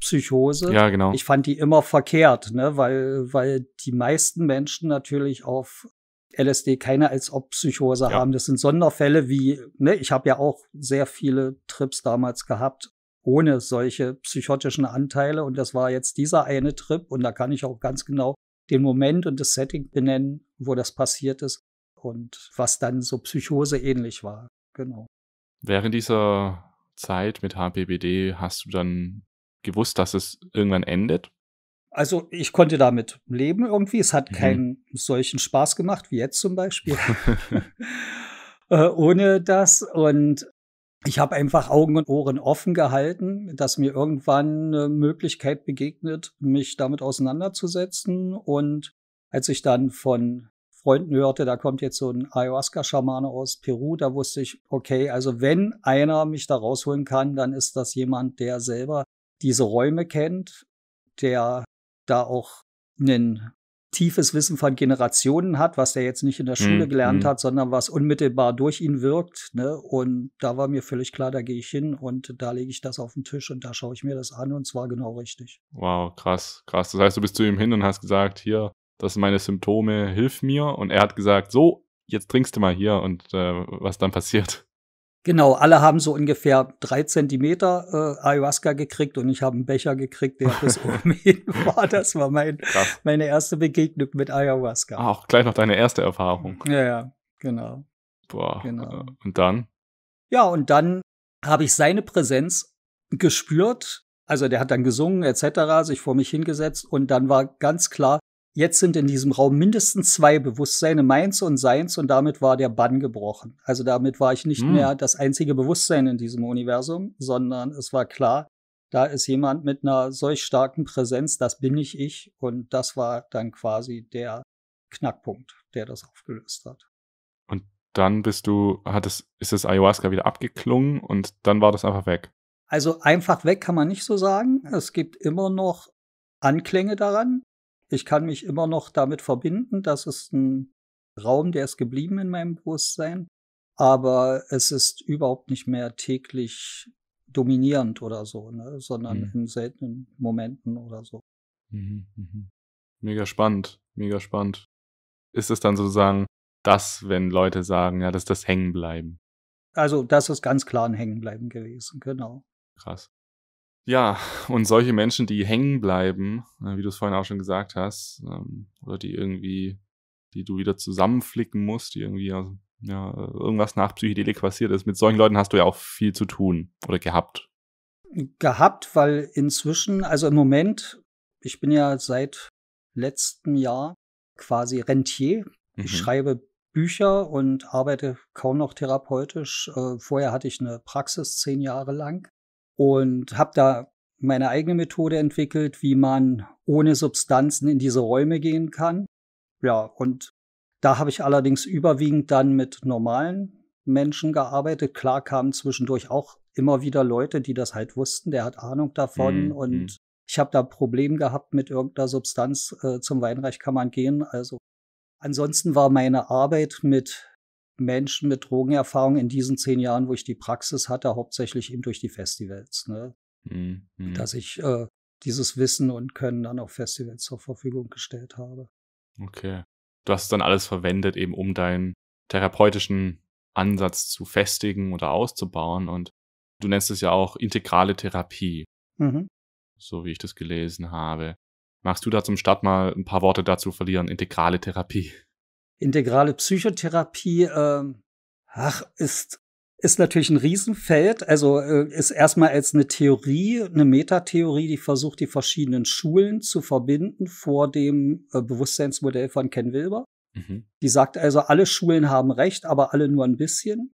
Psychose. Ja, genau. Ich fand die immer verkehrt, ne? weil, weil die meisten Menschen natürlich auf LSD keine als ob Psychose ja. haben. Das sind Sonderfälle wie, ne, ich habe ja auch sehr viele Trips damals gehabt ohne solche psychotischen Anteile und das war jetzt dieser eine Trip und da kann ich auch ganz genau den Moment und das Setting benennen, wo das passiert ist und was dann so Psychose ähnlich war. Genau. Während dieser Zeit mit HPBD hast du dann gewusst, dass es irgendwann endet? Also ich konnte damit leben irgendwie. Es hat mhm. keinen solchen Spaß gemacht wie jetzt zum Beispiel. äh, ohne das. Und ich habe einfach Augen und Ohren offen gehalten, dass mir irgendwann eine Möglichkeit begegnet, mich damit auseinanderzusetzen. Und als ich dann von Freunden hörte, da kommt jetzt so ein Ayahuasca-Schamane aus Peru, da wusste ich, okay, also wenn einer mich da rausholen kann, dann ist das jemand, der selber diese Räume kennt, der da auch einen tiefes Wissen von Generationen hat, was er jetzt nicht in der Schule mhm. gelernt hm. hat, sondern was unmittelbar durch ihn wirkt. Ne? Und da war mir völlig klar, da gehe ich hin und da lege ich das auf den Tisch und da schaue ich mir das an und zwar genau richtig. Wow, krass, krass. Das heißt, du bist zu ihm hin und hast gesagt, hier, das sind meine Symptome, hilf mir. Und er hat gesagt, so, jetzt trinkst du mal hier und äh, was dann passiert. Genau, alle haben so ungefähr drei Zentimeter äh, Ayahuasca gekriegt und ich habe einen Becher gekriegt, der bis oben hin war. Das war mein, meine erste Begegnung mit Ayahuasca. Auch gleich noch deine erste Erfahrung. Ja, ja, genau. Boah. Genau. Äh, und dann? Ja, und dann habe ich seine Präsenz gespürt. Also der hat dann gesungen etc., sich vor mich hingesetzt und dann war ganz klar, Jetzt sind in diesem Raum mindestens zwei Bewusstseine, meins und seins, und damit war der Bann gebrochen. Also damit war ich nicht hm. mehr das einzige Bewusstsein in diesem Universum, sondern es war klar, da ist jemand mit einer solch starken Präsenz, das bin ich ich, und das war dann quasi der Knackpunkt, der das aufgelöst hat. Und dann bist du, hat es, ist das Ayahuasca wieder abgeklungen und dann war das einfach weg. Also einfach weg kann man nicht so sagen. Es gibt immer noch Anklänge daran, ich kann mich immer noch damit verbinden. Das ist ein Raum, der ist geblieben in meinem Bewusstsein. Aber es ist überhaupt nicht mehr täglich dominierend oder so, ne? sondern mhm. in seltenen Momenten oder so. Mhm, mhm. Mega spannend, mega spannend. Ist es dann sozusagen das, wenn Leute sagen, ja, das ist das Hängenbleiben? Also, das ist ganz klar ein Hängenbleiben gewesen, genau. Krass. Ja, und solche Menschen, die hängen bleiben, ne, wie du es vorhin auch schon gesagt hast, ähm, oder die irgendwie, die du wieder zusammenflicken musst, die irgendwie ja, irgendwas nach Psychedelik passiert ist, mit solchen Leuten hast du ja auch viel zu tun oder gehabt. Gehabt, weil inzwischen, also im Moment, ich bin ja seit letztem Jahr quasi Rentier. Ich mhm. schreibe Bücher und arbeite kaum noch therapeutisch. Äh, vorher hatte ich eine Praxis zehn Jahre lang und habe da meine eigene Methode entwickelt, wie man ohne Substanzen in diese Räume gehen kann. Ja, und da habe ich allerdings überwiegend dann mit normalen Menschen gearbeitet. Klar kamen zwischendurch auch immer wieder Leute, die das halt wussten, der hat Ahnung davon mm, und mm. ich habe da Probleme gehabt mit irgendeiner Substanz. Äh, zum Weinreich kann man gehen. Also ansonsten war meine Arbeit mit Menschen mit Drogenerfahrung in diesen zehn Jahren, wo ich die Praxis hatte, hauptsächlich eben durch die Festivals. Ne? Mhm. mhm. Dass ich äh, dieses Wissen und Können dann auf Festivals zur Verfügung gestellt habe. Okay. Du hast dann alles verwendet, eben um deinen therapeutischen Ansatz zu festigen oder auszubauen. Und du nennst es ja auch integrale Therapie, mhm. so wie ich das gelesen habe. Magst du da zum Start mal ein paar Worte dazu verlieren, integrale Therapie? integrale Psychotherapie, äh, ach, ist, ist natürlich ein Riesenfeld. Also äh, ist erstmal als eine Theorie, eine Metatheorie, die versucht, die verschiedenen Schulen zu verbinden vor dem äh, Bewusstseinsmodell von Ken Wilber. Mhm. Die sagt also, alle Schulen haben recht, aber alle nur ein bisschen.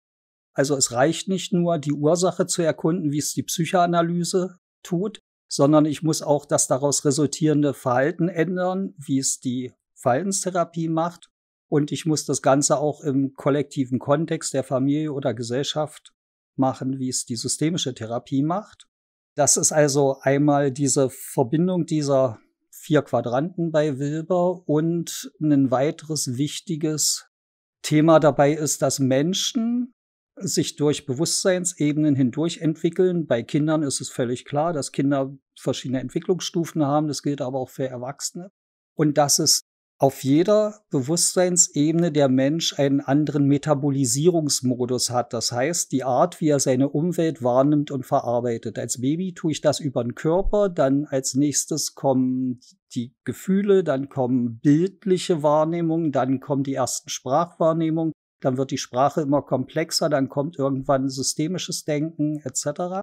Also es reicht nicht nur, die Ursache zu erkunden, wie es die Psychoanalyse tut, sondern ich muss auch das daraus resultierende Verhalten ändern, wie es die Verhaltenstherapie macht und ich muss das Ganze auch im kollektiven Kontext der Familie oder Gesellschaft machen, wie es die systemische Therapie macht. Das ist also einmal diese Verbindung dieser vier Quadranten bei Wilber und ein weiteres wichtiges Thema dabei ist, dass Menschen sich durch Bewusstseinsebenen hindurch entwickeln. Bei Kindern ist es völlig klar, dass Kinder verschiedene Entwicklungsstufen haben. Das gilt aber auch für Erwachsene. Und dass es auf jeder Bewusstseinsebene der Mensch einen anderen Metabolisierungsmodus hat. Das heißt, die Art, wie er seine Umwelt wahrnimmt und verarbeitet. Als Baby tue ich das über den Körper, dann als nächstes kommen die Gefühle, dann kommen bildliche Wahrnehmungen, dann kommen die ersten Sprachwahrnehmungen, dann wird die Sprache immer komplexer, dann kommt irgendwann systemisches Denken etc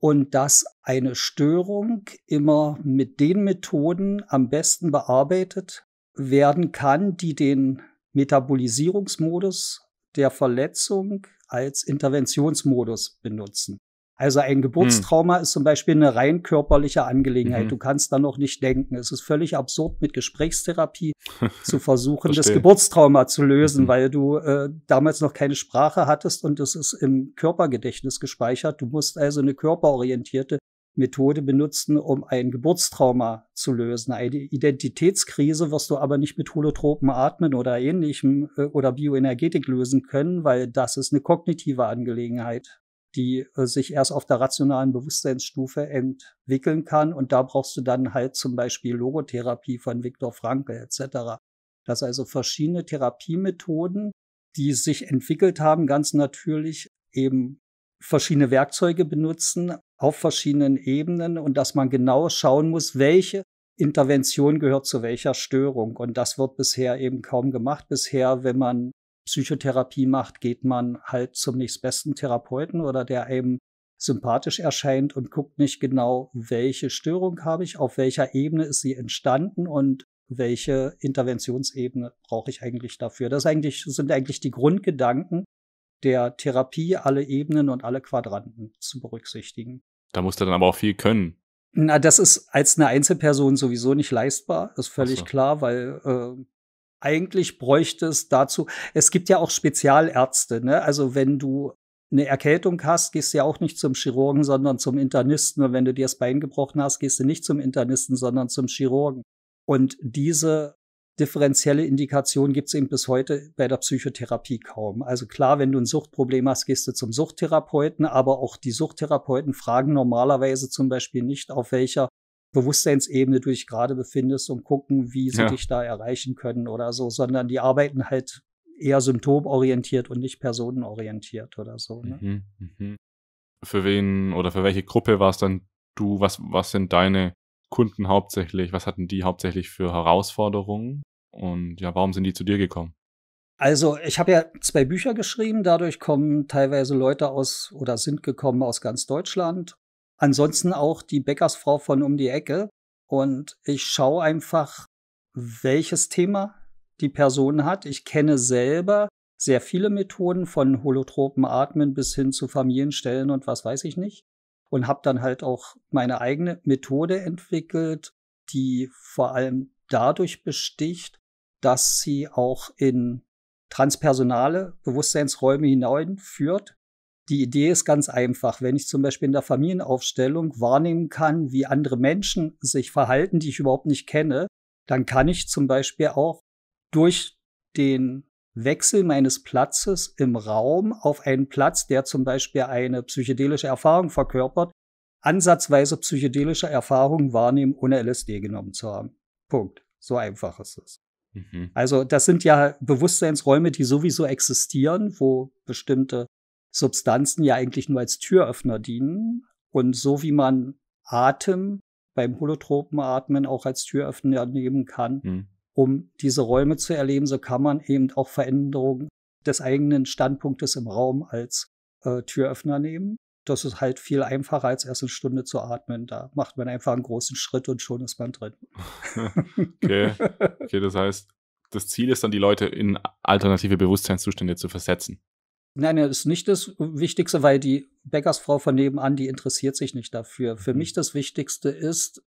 und dass eine Störung immer mit den Methoden am besten bearbeitet werden kann, die den Metabolisierungsmodus der Verletzung als Interventionsmodus benutzen. Also ein Geburtstrauma hm. ist zum Beispiel eine rein körperliche Angelegenheit. Mhm. Du kannst da noch nicht denken. Es ist völlig absurd, mit Gesprächstherapie zu versuchen, das Geburtstrauma zu lösen, mhm. weil du äh, damals noch keine Sprache hattest und es ist im Körpergedächtnis gespeichert. Du musst also eine körperorientierte Methode benutzen, um ein Geburtstrauma zu lösen. Eine Identitätskrise wirst du aber nicht mit holotropen Atmen oder ähnlichem äh, oder Bioenergetik lösen können, weil das ist eine kognitive Angelegenheit, die äh, sich erst auf der rationalen Bewusstseinsstufe entwickeln kann. Und da brauchst du dann halt zum Beispiel Logotherapie von Viktor Frankl etc. Das also verschiedene Therapiemethoden, die sich entwickelt haben, ganz natürlich eben verschiedene Werkzeuge benutzen, auf verschiedenen Ebenen und dass man genau schauen muss, welche Intervention gehört zu welcher Störung. Und das wird bisher eben kaum gemacht. Bisher, wenn man Psychotherapie macht, geht man halt zum nächstbesten Therapeuten oder der einem sympathisch erscheint und guckt nicht genau, welche Störung habe ich, auf welcher Ebene ist sie entstanden und welche Interventionsebene brauche ich eigentlich dafür. Das eigentlich, sind eigentlich die Grundgedanken der Therapie, alle Ebenen und alle Quadranten zu berücksichtigen. Da musst du dann aber auch viel können. Na, das ist als eine Einzelperson sowieso nicht leistbar, Das ist völlig so. klar, weil äh, eigentlich bräuchte es dazu, es gibt ja auch Spezialärzte, ne? Also wenn du eine Erkältung hast, gehst du ja auch nicht zum Chirurgen, sondern zum Internisten. Und wenn du dir das Bein gebrochen hast, gehst du nicht zum Internisten, sondern zum Chirurgen. Und diese differenzielle Indikationen gibt es eben bis heute bei der Psychotherapie kaum. Also klar, wenn du ein Suchtproblem hast, gehst du zum Suchttherapeuten, aber auch die Suchttherapeuten fragen normalerweise zum Beispiel nicht, auf welcher Bewusstseinsebene du dich gerade befindest und gucken, wie sie ja. dich da erreichen können oder so, sondern die arbeiten halt eher symptomorientiert und nicht personenorientiert oder so. Ne? Mhm, mhm. Für wen oder für welche Gruppe war es dann du? Was, was sind deine Kunden hauptsächlich, was hatten die hauptsächlich für Herausforderungen und ja, warum sind die zu dir gekommen? Also, ich habe ja zwei Bücher geschrieben, dadurch kommen teilweise Leute aus oder sind gekommen aus ganz Deutschland. Ansonsten auch die Bäckersfrau von um die Ecke. Und ich schaue einfach, welches Thema die Person hat. Ich kenne selber sehr viele Methoden von holotropen Atmen bis hin zu Familienstellen und was weiß ich nicht und habe dann halt auch meine eigene Methode entwickelt, die vor allem dadurch besticht, dass sie auch in transpersonale Bewusstseinsräume hineinführt. Die Idee ist ganz einfach. Wenn ich zum Beispiel in der Familienaufstellung wahrnehmen kann, wie andere Menschen sich verhalten, die ich überhaupt nicht kenne, dann kann ich zum Beispiel auch durch den Wechsel meines Platzes im Raum auf einen Platz, der zum Beispiel eine psychedelische Erfahrung verkörpert, ansatzweise psychedelische Erfahrungen wahrnehmen, ohne LSD genommen zu haben. Punkt. So einfach ist es. Mhm. Also das sind ja Bewusstseinsräume, die sowieso existieren, wo bestimmte Substanzen ja eigentlich nur als Türöffner dienen. Und so wie man Atem beim Holotropenatmen auch als Türöffner nehmen kann, mhm um diese Räume zu erleben, so kann man eben auch Veränderungen des eigenen Standpunktes im Raum als äh, Türöffner nehmen. Das ist halt viel einfacher, als erst eine Stunde zu atmen. Da macht man einfach einen großen Schritt und schon ist man drin. okay. okay, das heißt, das Ziel ist dann, die Leute in alternative Bewusstseinszustände zu versetzen. Nein, das ist nicht das Wichtigste, weil die Bäckersfrau von nebenan, die interessiert sich nicht dafür. Für mhm. mich das Wichtigste ist,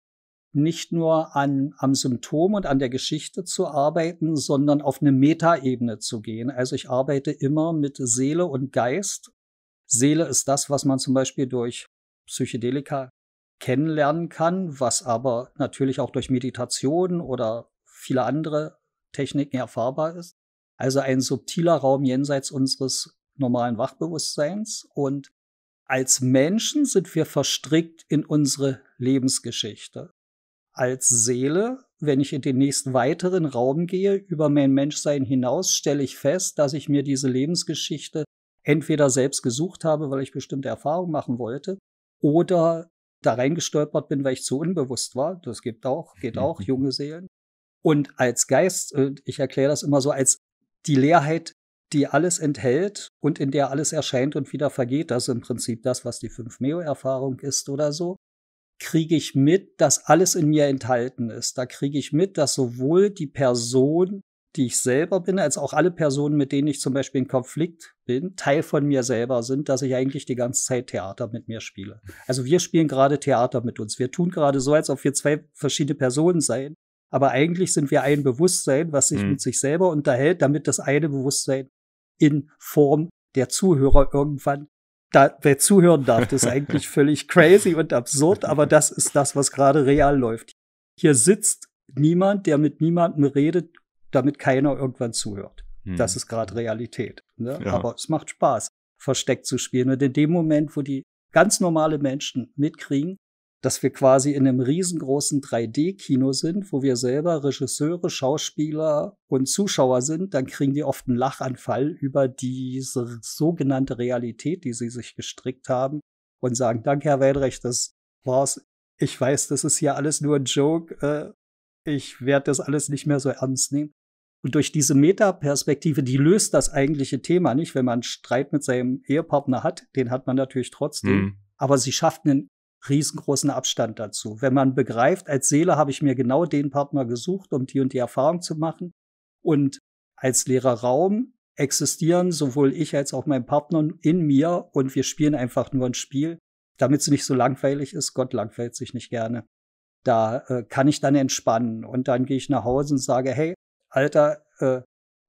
nicht nur an, am Symptom und an der Geschichte zu arbeiten, sondern auf eine Metaebene zu gehen. Also ich arbeite immer mit Seele und Geist. Seele ist das, was man zum Beispiel durch Psychedelika kennenlernen kann, was aber natürlich auch durch Meditation oder viele andere Techniken erfahrbar ist. Also ein subtiler Raum jenseits unseres normalen Wachbewusstseins. Und als Menschen sind wir verstrickt in unsere Lebensgeschichte als Seele, wenn ich in den nächsten weiteren Raum gehe, über mein Menschsein hinaus, stelle ich fest, dass ich mir diese Lebensgeschichte entweder selbst gesucht habe, weil ich bestimmte Erfahrungen machen wollte, oder da reingestolpert bin, weil ich zu unbewusst war. Das gibt auch, geht auch, junge Seelen. Und als Geist, äh, ich erkläre das immer so als die Leerheit, die alles enthält und in der alles erscheint und wieder vergeht. Das ist im Prinzip das, was die Fünf-Meo-Erfahrung ist oder so kriege ich mit, dass alles in mir enthalten ist. Da kriege ich mit, dass sowohl die Person, die ich selber bin, als auch alle Personen, mit denen ich zum Beispiel in Konflikt bin, Teil von mir selber sind, dass ich eigentlich die ganze Zeit Theater mit mir spiele. Also wir spielen gerade Theater mit uns. Wir tun gerade so, als ob wir zwei verschiedene Personen seien. Aber eigentlich sind wir ein Bewusstsein, was sich mhm. mit sich selber unterhält, damit das eine Bewusstsein in Form der Zuhörer irgendwann da, wer zuhören darf, das ist eigentlich völlig crazy und absurd, aber das ist das, was gerade real läuft. Hier sitzt niemand, der mit niemandem redet, damit keiner irgendwann zuhört. Hm. Das ist gerade Realität. Ne? Ja. Aber es macht Spaß, versteckt zu spielen. Und in dem Moment, wo die ganz normale Menschen mitkriegen, dass wir quasi in einem riesengroßen 3D-Kino sind, wo wir selber Regisseure, Schauspieler und Zuschauer sind, dann kriegen die oft einen Lachanfall über diese sogenannte Realität, die sie sich gestrickt haben und sagen, danke Herr Weltrecht, das war's. Ich weiß, das ist hier alles nur ein Joke. Äh, ich werde das alles nicht mehr so ernst nehmen. Und durch diese Metaperspektive, die löst das eigentliche Thema nicht. Wenn man Streit mit seinem Ehepartner hat, den hat man natürlich trotzdem. Mhm. Aber sie schafft einen riesengroßen Abstand dazu. Wenn man begreift, als Seele habe ich mir genau den Partner gesucht, um die und die Erfahrung zu machen. Und als leerer Raum existieren sowohl ich als auch mein Partner in mir und wir spielen einfach nur ein Spiel, damit es nicht so langweilig ist. Gott langweilt sich nicht gerne. Da äh, kann ich dann entspannen und dann gehe ich nach Hause und sage, hey, Alter, äh,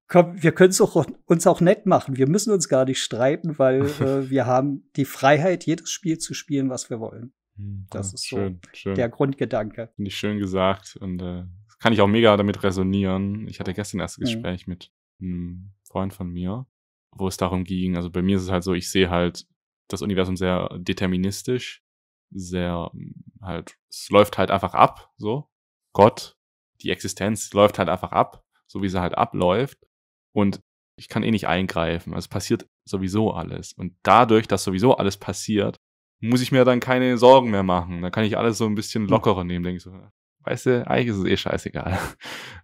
komm, wir können es uns auch nett machen. Wir müssen uns gar nicht streiten, weil äh, wir haben die Freiheit, jedes Spiel zu spielen, was wir wollen. Hm, das ja, ist so schön, schön. der Grundgedanke. Finde ich schön gesagt und äh, kann ich auch mega damit resonieren. Ich hatte gestern erst ein Gespräch mhm. mit einem Freund von mir, wo es darum ging, also bei mir ist es halt so, ich sehe halt das Universum sehr deterministisch, sehr halt, es läuft halt einfach ab, so. Gott, die Existenz läuft halt einfach ab, so wie sie halt abläuft. Und ich kann eh nicht eingreifen. Also es passiert sowieso alles. Und dadurch, dass sowieso alles passiert, muss ich mir dann keine Sorgen mehr machen. Da kann ich alles so ein bisschen hm. lockerer nehmen, denke ich so. Weißt du, eigentlich ist es eh scheißegal.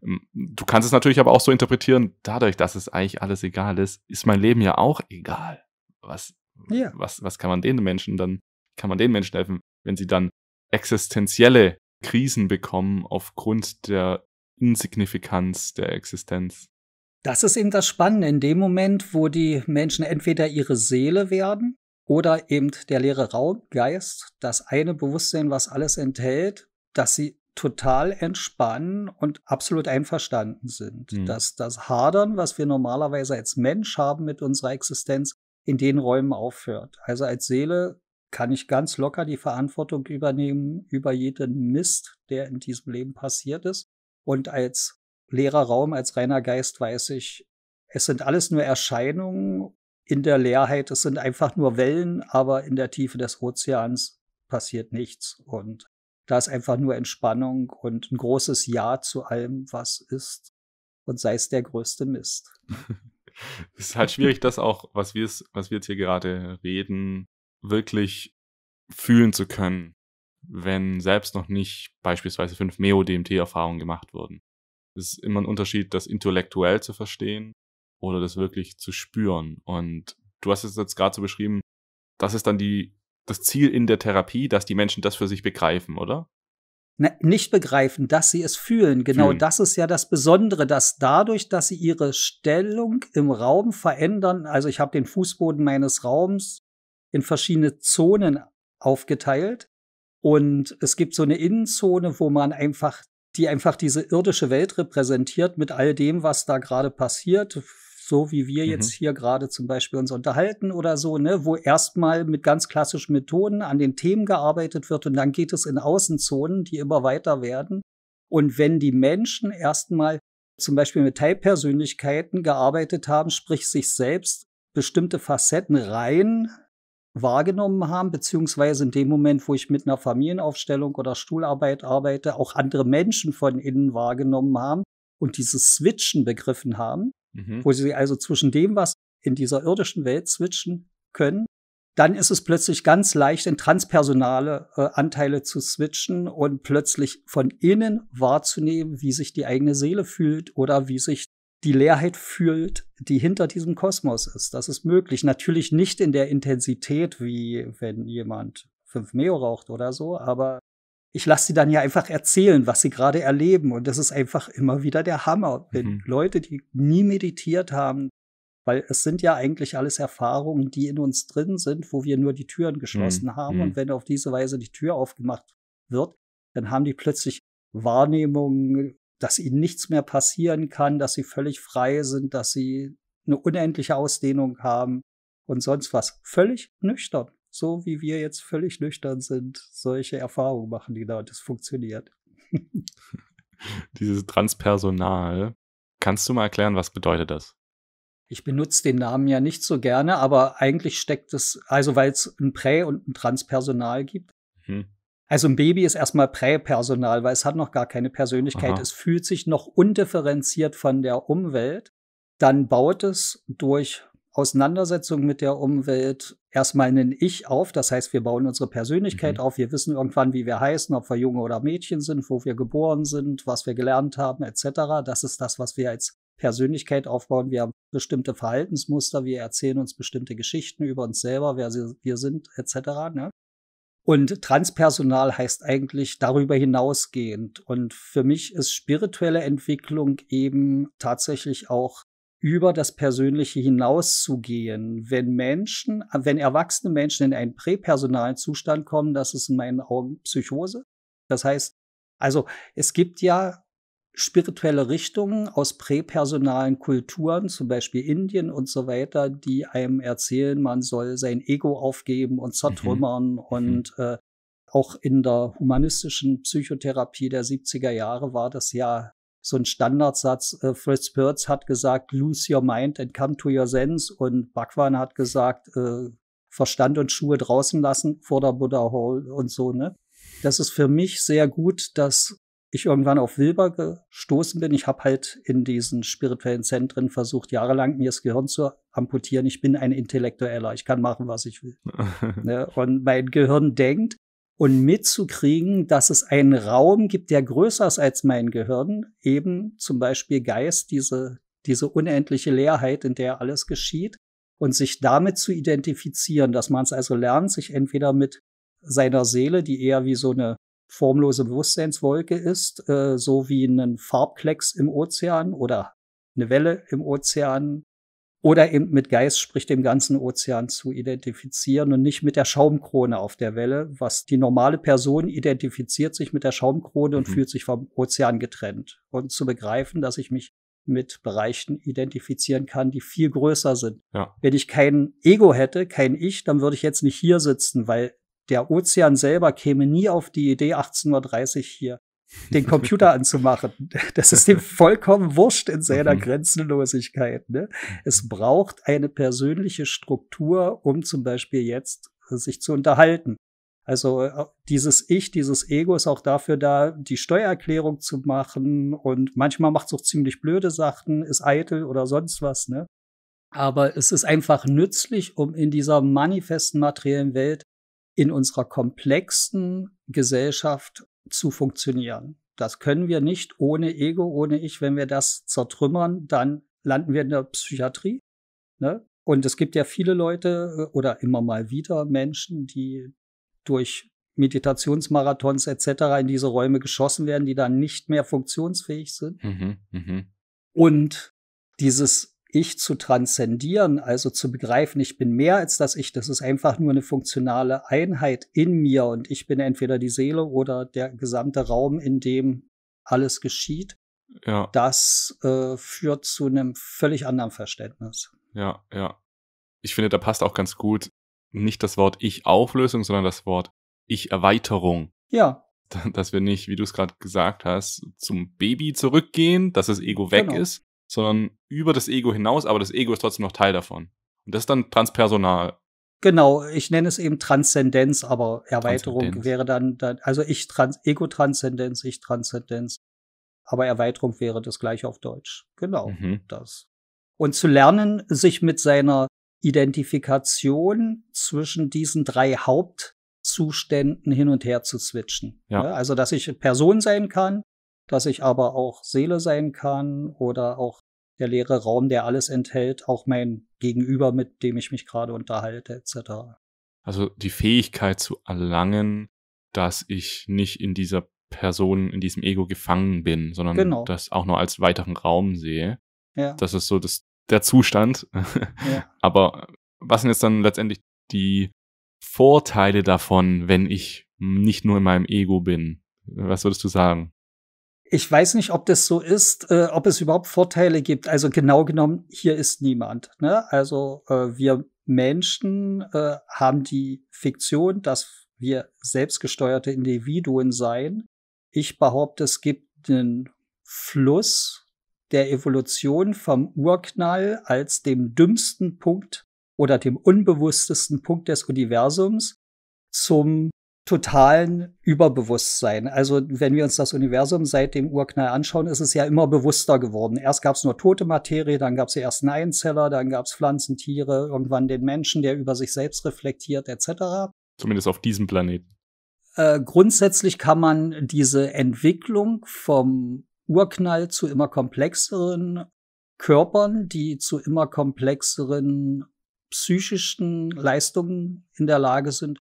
Du kannst es natürlich aber auch so interpretieren, dadurch, dass es eigentlich alles egal ist, ist mein Leben ja auch egal. Was, ja. was, was kann man den Menschen dann, kann man den Menschen helfen, wenn sie dann existenzielle Krisen bekommen aufgrund der Insignifikanz der Existenz? Das ist eben das Spannende. In dem Moment, wo die Menschen entweder ihre Seele werden oder eben der leere Raumgeist, das eine Bewusstsein, was alles enthält, dass sie total entspannen und absolut einverstanden sind. Mhm. Dass das Hadern, was wir normalerweise als Mensch haben mit unserer Existenz, in den Räumen aufhört. Also als Seele kann ich ganz locker die Verantwortung übernehmen über jeden Mist, der in diesem Leben passiert ist. Und als leerer Raum, als reiner Geist weiß ich, es sind alles nur Erscheinungen in der Leerheit, es sind einfach nur Wellen, aber in der Tiefe des Ozeans passiert nichts. Und da ist einfach nur Entspannung und ein großes Ja zu allem, was ist. Und sei es der größte Mist. es ist halt schwierig, das auch, was wir, was wir jetzt hier gerade reden, wirklich fühlen zu können, wenn selbst noch nicht beispielsweise fünf Meo-DMT-Erfahrungen gemacht wurden. Es ist immer ein Unterschied, das intellektuell zu verstehen oder das wirklich zu spüren. Und du hast es jetzt gerade so beschrieben, das ist dann die, das Ziel in der Therapie, dass die Menschen das für sich begreifen, oder? Na, ne, nicht begreifen, dass sie es fühlen. Genau fühlen. das ist ja das Besondere, dass dadurch, dass sie ihre Stellung im Raum verändern, also ich habe den Fußboden meines Raums in verschiedene Zonen aufgeteilt und es gibt so eine Innenzone, wo man einfach die einfach diese irdische Welt repräsentiert mit all dem, was da gerade passiert, so wie wir mhm. jetzt hier gerade zum Beispiel uns unterhalten oder so, ne, wo erstmal mit ganz klassischen Methoden an den Themen gearbeitet wird und dann geht es in Außenzonen, die immer weiter werden. Und wenn die Menschen erstmal zum Beispiel mit Teilpersönlichkeiten gearbeitet haben, sprich sich selbst bestimmte Facetten rein wahrgenommen haben, beziehungsweise in dem Moment, wo ich mit einer Familienaufstellung oder Stuhlarbeit arbeite, auch andere Menschen von innen wahrgenommen haben und dieses Switchen begriffen haben, mhm. wo sie also zwischen dem, was in dieser irdischen Welt switchen können, dann ist es plötzlich ganz leicht, in transpersonale äh, Anteile zu switchen und plötzlich von innen wahrzunehmen, wie sich die eigene Seele fühlt oder wie sich die Leerheit fühlt, die hinter diesem Kosmos ist. Das ist möglich. Natürlich nicht in der Intensität, wie wenn jemand 5 Meo raucht oder so, aber ich lasse sie dann ja einfach erzählen, was sie gerade erleben. Und das ist einfach immer wieder der Hammer, wenn mhm. Leute, die nie meditiert haben, weil es sind ja eigentlich alles Erfahrungen, die in uns drin sind, wo wir nur die Türen mhm. geschlossen mhm. haben. Und mhm. wenn auf diese Weise die Tür aufgemacht wird, dann haben die plötzlich Wahrnehmungen, dass ihnen nichts mehr passieren kann, dass sie völlig frei sind, dass sie eine unendliche Ausdehnung haben und sonst was. Völlig nüchtern so wie wir jetzt völlig nüchtern sind, solche Erfahrungen machen die da und das funktioniert. Dieses Transpersonal, kannst du mal erklären, was bedeutet das? Ich benutze den Namen ja nicht so gerne, aber eigentlich steckt es, also weil es ein Prä- und ein Transpersonal gibt. Mhm. Also ein Baby ist erstmal Präpersonal, weil es hat noch gar keine Persönlichkeit. Aha. Es fühlt sich noch undifferenziert von der Umwelt. Dann baut es durch Auseinandersetzung mit der Umwelt erstmal ein Ich auf. Das heißt, wir bauen unsere Persönlichkeit mhm. auf. Wir wissen irgendwann, wie wir heißen, ob wir Junge oder Mädchen sind, wo wir geboren sind, was wir gelernt haben, etc. Das ist das, was wir als Persönlichkeit aufbauen. Wir haben bestimmte Verhaltensmuster. Wir erzählen uns bestimmte Geschichten über uns selber, wer wir sind, etc. Ne? Und transpersonal heißt eigentlich darüber hinausgehend. Und für mich ist spirituelle Entwicklung eben tatsächlich auch über das Persönliche hinauszugehen. Wenn Menschen, wenn erwachsene Menschen in einen präpersonalen Zustand kommen, das ist in meinen Augen Psychose. Das heißt, also es gibt ja spirituelle Richtungen aus präpersonalen Kulturen, zum Beispiel Indien und so weiter, die einem erzählen, man soll sein Ego aufgeben und mhm. zertrümmern mhm. und äh, auch in der humanistischen Psychotherapie der 70er Jahre war das ja so ein Standardsatz. Äh, Fritz Perls hat gesagt, lose your mind and come to your sense. Und Bhagwan hat gesagt, äh, Verstand und Schuhe draußen lassen vor der Buddha Hall und so, ne? Das ist für mich sehr gut, dass ich irgendwann auf Wilber gestoßen bin. Ich habe halt in diesen spirituellen Zentren versucht, jahrelang mir das Gehirn zu amputieren. Ich bin ein Intellektueller, ich kann machen, was ich will. ne? Und mein Gehirn denkt, und mitzukriegen, dass es einen Raum gibt, der größer ist als mein Gehirn, eben zum Beispiel Geist, diese, diese unendliche Leerheit, in der alles geschieht, und sich damit zu identifizieren, dass man es also lernt, sich entweder mit seiner Seele, die eher wie so eine formlose Bewusstseinswolke ist, äh, so wie einen Farbklecks im Ozean oder eine Welle im Ozean oder eben mit Geist, sprich dem ganzen Ozean zu identifizieren und nicht mit der Schaumkrone auf der Welle, was die normale Person identifiziert sich mit der Schaumkrone und mhm. fühlt sich vom Ozean getrennt. Und zu begreifen, dass ich mich mit Bereichen identifizieren kann, die viel größer sind. Ja. Wenn ich kein Ego hätte, kein Ich, dann würde ich jetzt nicht hier sitzen, weil der Ozean selber käme nie auf die Idee, 18.30 Uhr hier den Computer anzumachen. Das ist dem vollkommen wurscht in seiner mhm. Grenzenlosigkeit. Ne? Es mhm. braucht eine persönliche Struktur, um zum Beispiel jetzt sich zu unterhalten. Also äh, dieses Ich, dieses Ego ist auch dafür da, die Steuererklärung zu machen und manchmal macht es auch ziemlich blöde Sachen, ist eitel oder sonst was. Ne? Aber es ist einfach nützlich, um in dieser manifesten materiellen Welt in unserer komplexen Gesellschaft zu funktionieren. Das können wir nicht ohne Ego, ohne Ich. Wenn wir das zertrümmern, dann landen wir in der Psychiatrie. Ne? Und es gibt ja viele Leute äh, oder immer mal wieder Menschen, die durch Meditationsmarathons etc. in diese Räume geschossen werden, die dann nicht mehr funktionsfähig sind. Mhm, mh. Und dieses ich zu transzendieren, also zu begreifen, ich bin mehr als das Ich, das ist einfach nur eine funktionale Einheit in mir und ich bin entweder die Seele oder der gesamte Raum, in dem alles geschieht. Ja. Das äh, führt zu einem völlig anderen Verständnis. Ja, ja. Ich finde, da passt auch ganz gut nicht das Wort Ich-Auflösung, sondern das Wort Ich-Erweiterung. Ja. Dass wir nicht, wie du es gerade gesagt hast, zum Baby zurückgehen, dass das Ego weg genau. ist, sondern über das Ego hinaus, aber das Ego ist trotzdem noch Teil davon. Und das ist dann transpersonal. Genau, ich nenne es eben Transzendenz, aber Erweiterung Transzendenz. wäre dann, also ich trans, Ego-Transzendenz, ich Transzendenz. Aber Erweiterung wäre das gleiche auf Deutsch. Genau, mhm. das. Und zu lernen, sich mit seiner Identifikation zwischen diesen drei Hauptzuständen hin und her zu switchen. Ja. Ne? Also, dass ich Person sein kann, dass ich aber auch Seele sein kann oder auch der leere Raum, der alles enthält, auch mein Gegenüber, mit dem ich mich gerade unterhalte, etc. Also die Fähigkeit zu erlangen, dass ich nicht in dieser Person, in diesem Ego gefangen bin, sondern genau. das auch nur als weiteren Raum sehe. Ja. Das ist so das, der Zustand. Ja. Aber was sind jetzt dann letztendlich die Vorteile davon, wenn ich nicht nur in meinem Ego bin? Was würdest du sagen? ich weiß nicht, ob das so ist, äh, ob es überhaupt Vorteile gibt. Also genau genommen, hier ist niemand. Ne? Also äh, wir Menschen äh, haben die Fiktion, dass wir selbstgesteuerte Individuen sein. Ich behaupte, es gibt einen Fluss der Evolution vom Urknall als dem dümmsten Punkt oder dem unbewusstesten Punkt des Universums zum totalen Überbewusstsein. Also wenn wir uns das Universum seit dem Urknall anschauen, ist es ja immer bewusster geworden. Erst gab es nur tote Materie, dann gab es die ersten Einzeller, dann gab es Pflanzen, Tiere, irgendwann den Menschen, der über sich selbst reflektiert, etc. Zumindest auf diesem Planeten. Äh, grundsätzlich kann man diese Entwicklung vom Urknall zu immer komplexeren Körpern, die zu immer komplexeren psychischen Leistungen in der Lage sind,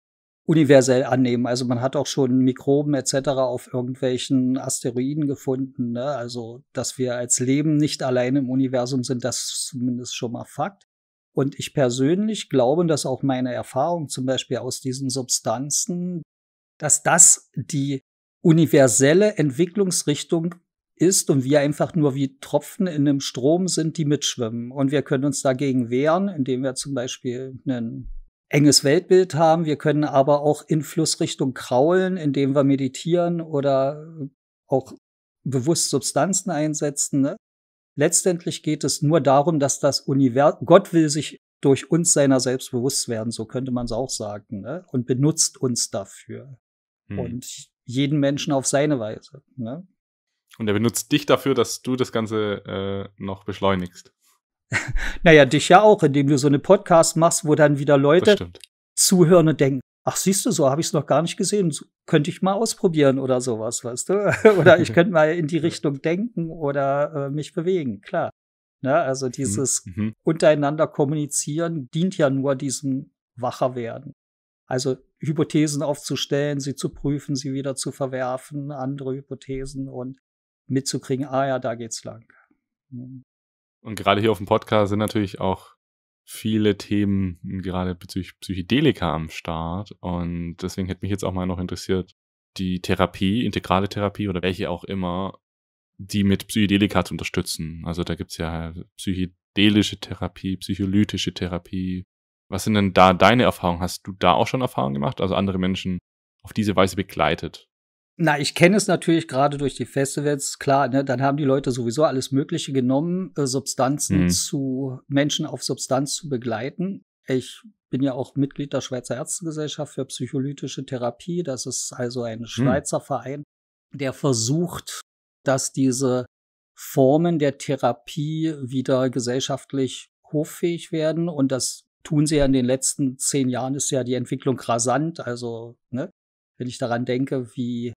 universell annehmen. Also man hat auch schon Mikroben etc. auf irgendwelchen Asteroiden gefunden. Ne? Also dass wir als Leben nicht allein im Universum sind, das ist zumindest schon mal Fakt. Und ich persönlich glaube, dass auch meine Erfahrung zum Beispiel aus diesen Substanzen, dass das die universelle Entwicklungsrichtung ist und wir einfach nur wie Tropfen in einem Strom sind, die mitschwimmen. Und wir können uns dagegen wehren, indem wir zum Beispiel einen enges Weltbild haben. Wir können aber auch in Flussrichtung kraulen, indem wir meditieren oder auch bewusst Substanzen einsetzen. Ne? Letztendlich geht es nur darum, dass das Universum, Gott will sich durch uns seiner selbst bewusst werden, so könnte man es auch sagen, ne? und benutzt uns dafür. Hm. Und jeden Menschen auf seine Weise. Ne? Und er benutzt dich dafür, dass du das Ganze äh, noch beschleunigst. naja, dich ja auch, indem du so einen Podcast machst, wo dann wieder Leute zuhören und denken, ach siehst du, so habe ich es noch gar nicht gesehen, so, könnte ich mal ausprobieren oder sowas, weißt du? oder ich könnte mal in die Richtung denken oder äh, mich bewegen, klar. Ne? Also mhm, dieses mhm. untereinander kommunizieren dient ja nur diesem Wacherwerden. Also Hypothesen aufzustellen, sie zu prüfen, sie wieder zu verwerfen, andere Hypothesen und mitzukriegen, ah ja, da geht's lang. Hm. Und gerade hier auf dem Podcast sind natürlich auch viele Themen hm, gerade bezüglich Psychedelika am Start. Und deswegen hätte mich jetzt auch mal noch interessiert, die Therapie, integrale Therapie oder welche auch immer, die mit Psychedelika zu unterstützen. Also da gibt's ja psychedelische Therapie, psycholytische Therapie. Was sind denn da deine Erfahrungen? Hast du da auch schon Erfahrungen gemacht? Also andere Menschen auf diese Weise begleitet? Na, ich kenne es natürlich gerade durch die Festivals, klar, ne, dann haben die Leute sowieso alles Mögliche genommen, äh, Substanzen mhm. zu, Menschen auf Substanz zu begleiten. Ich bin ja auch Mitglied der Schweizer Ärztegesellschaft für psycholytische Therapie. Das ist also ein hm. Schweizer mhm. Verein, der versucht, dass diese Formen der Therapie wieder gesellschaftlich hoffähig werden. Und das tun sie ja in den letzten zehn Jahren, ist ja die Entwicklung rasant. Also, ne, wenn ich daran denke, wie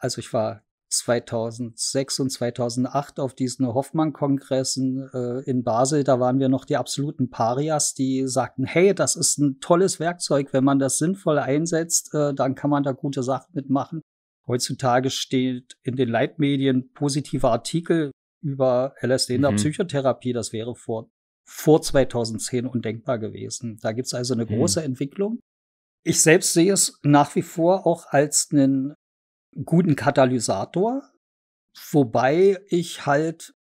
also ich war 2006 und 2008 auf diesen Hoffmann-Kongressen äh, in Basel. Da waren wir noch die absoluten Parias, die sagten, hey, das ist ein tolles Werkzeug. Wenn man das sinnvoll einsetzt, äh, dann kann man da gute Sachen mitmachen. Heutzutage steht in den Leitmedien positive Artikel über LSD in der mhm. Psychotherapie. Das wäre vor, vor 2010 undenkbar gewesen. Da gibt's also eine mhm. große Entwicklung. Ich selbst sehe es nach wie vor auch als einen guten Katalysator, wobei ich halt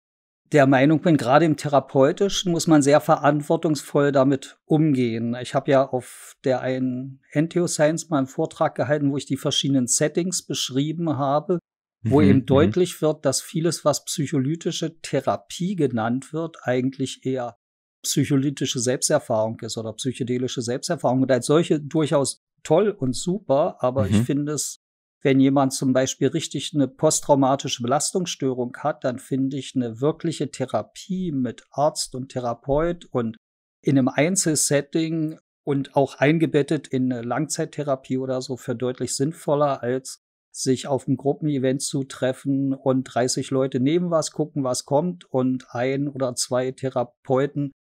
der Meinung bin, gerade im therapeutischen muss man sehr verantwortungsvoll damit umgehen. Ich habe ja auf der einen Entheoscience mal einen Vortrag gehalten, wo ich die verschiedenen Settings beschrieben habe, wo mhm, eben mhm. deutlich wird, dass vieles, was psycholytische Therapie genannt wird, eigentlich eher psycholytische Selbsterfahrung ist oder psychedelische Selbsterfahrung und als solche durchaus toll und super, aber mhm. ich finde es wenn jemand zum Beispiel richtig eine posttraumatische Belastungsstörung hat, dann finde ich eine wirkliche Therapie mit Arzt und Therapeut und in einem Einzelsetting und auch eingebettet in eine Langzeittherapie oder so für deutlich sinnvoller als sich auf einem Gruppenevent zu treffen und 30 Leute nehmen was, gucken, was kommt und ein oder zwei Therapeuten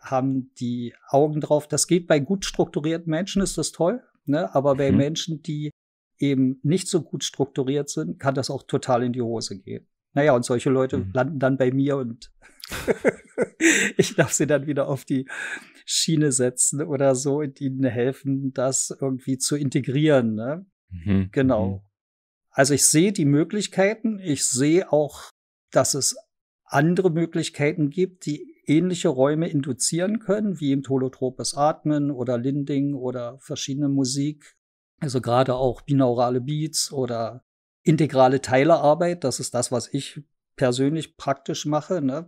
haben die Augen drauf. Das geht bei gut strukturierten Menschen, ist das toll, ne? aber bei mhm. Menschen, die eben nicht so gut strukturiert sind, kann das auch total in die Hose gehen. Naja, und solche Leute mhm. landen dann bei mir und ich darf sie dann wieder auf die Schiene setzen oder so und ihnen helfen, das irgendwie zu integrieren. Ne? Mhm. Genau. Mhm. Also ich sehe die Möglichkeiten, ich sehe auch, dass es andere Möglichkeiten gibt, die ähnliche Räume induzieren können, wie im Tolotropes Atmen oder Linding oder verschiedene Musik, also gerade auch binaurale Beats oder integrale Teilearbeit, das ist das, was ich persönlich praktisch mache. Ne?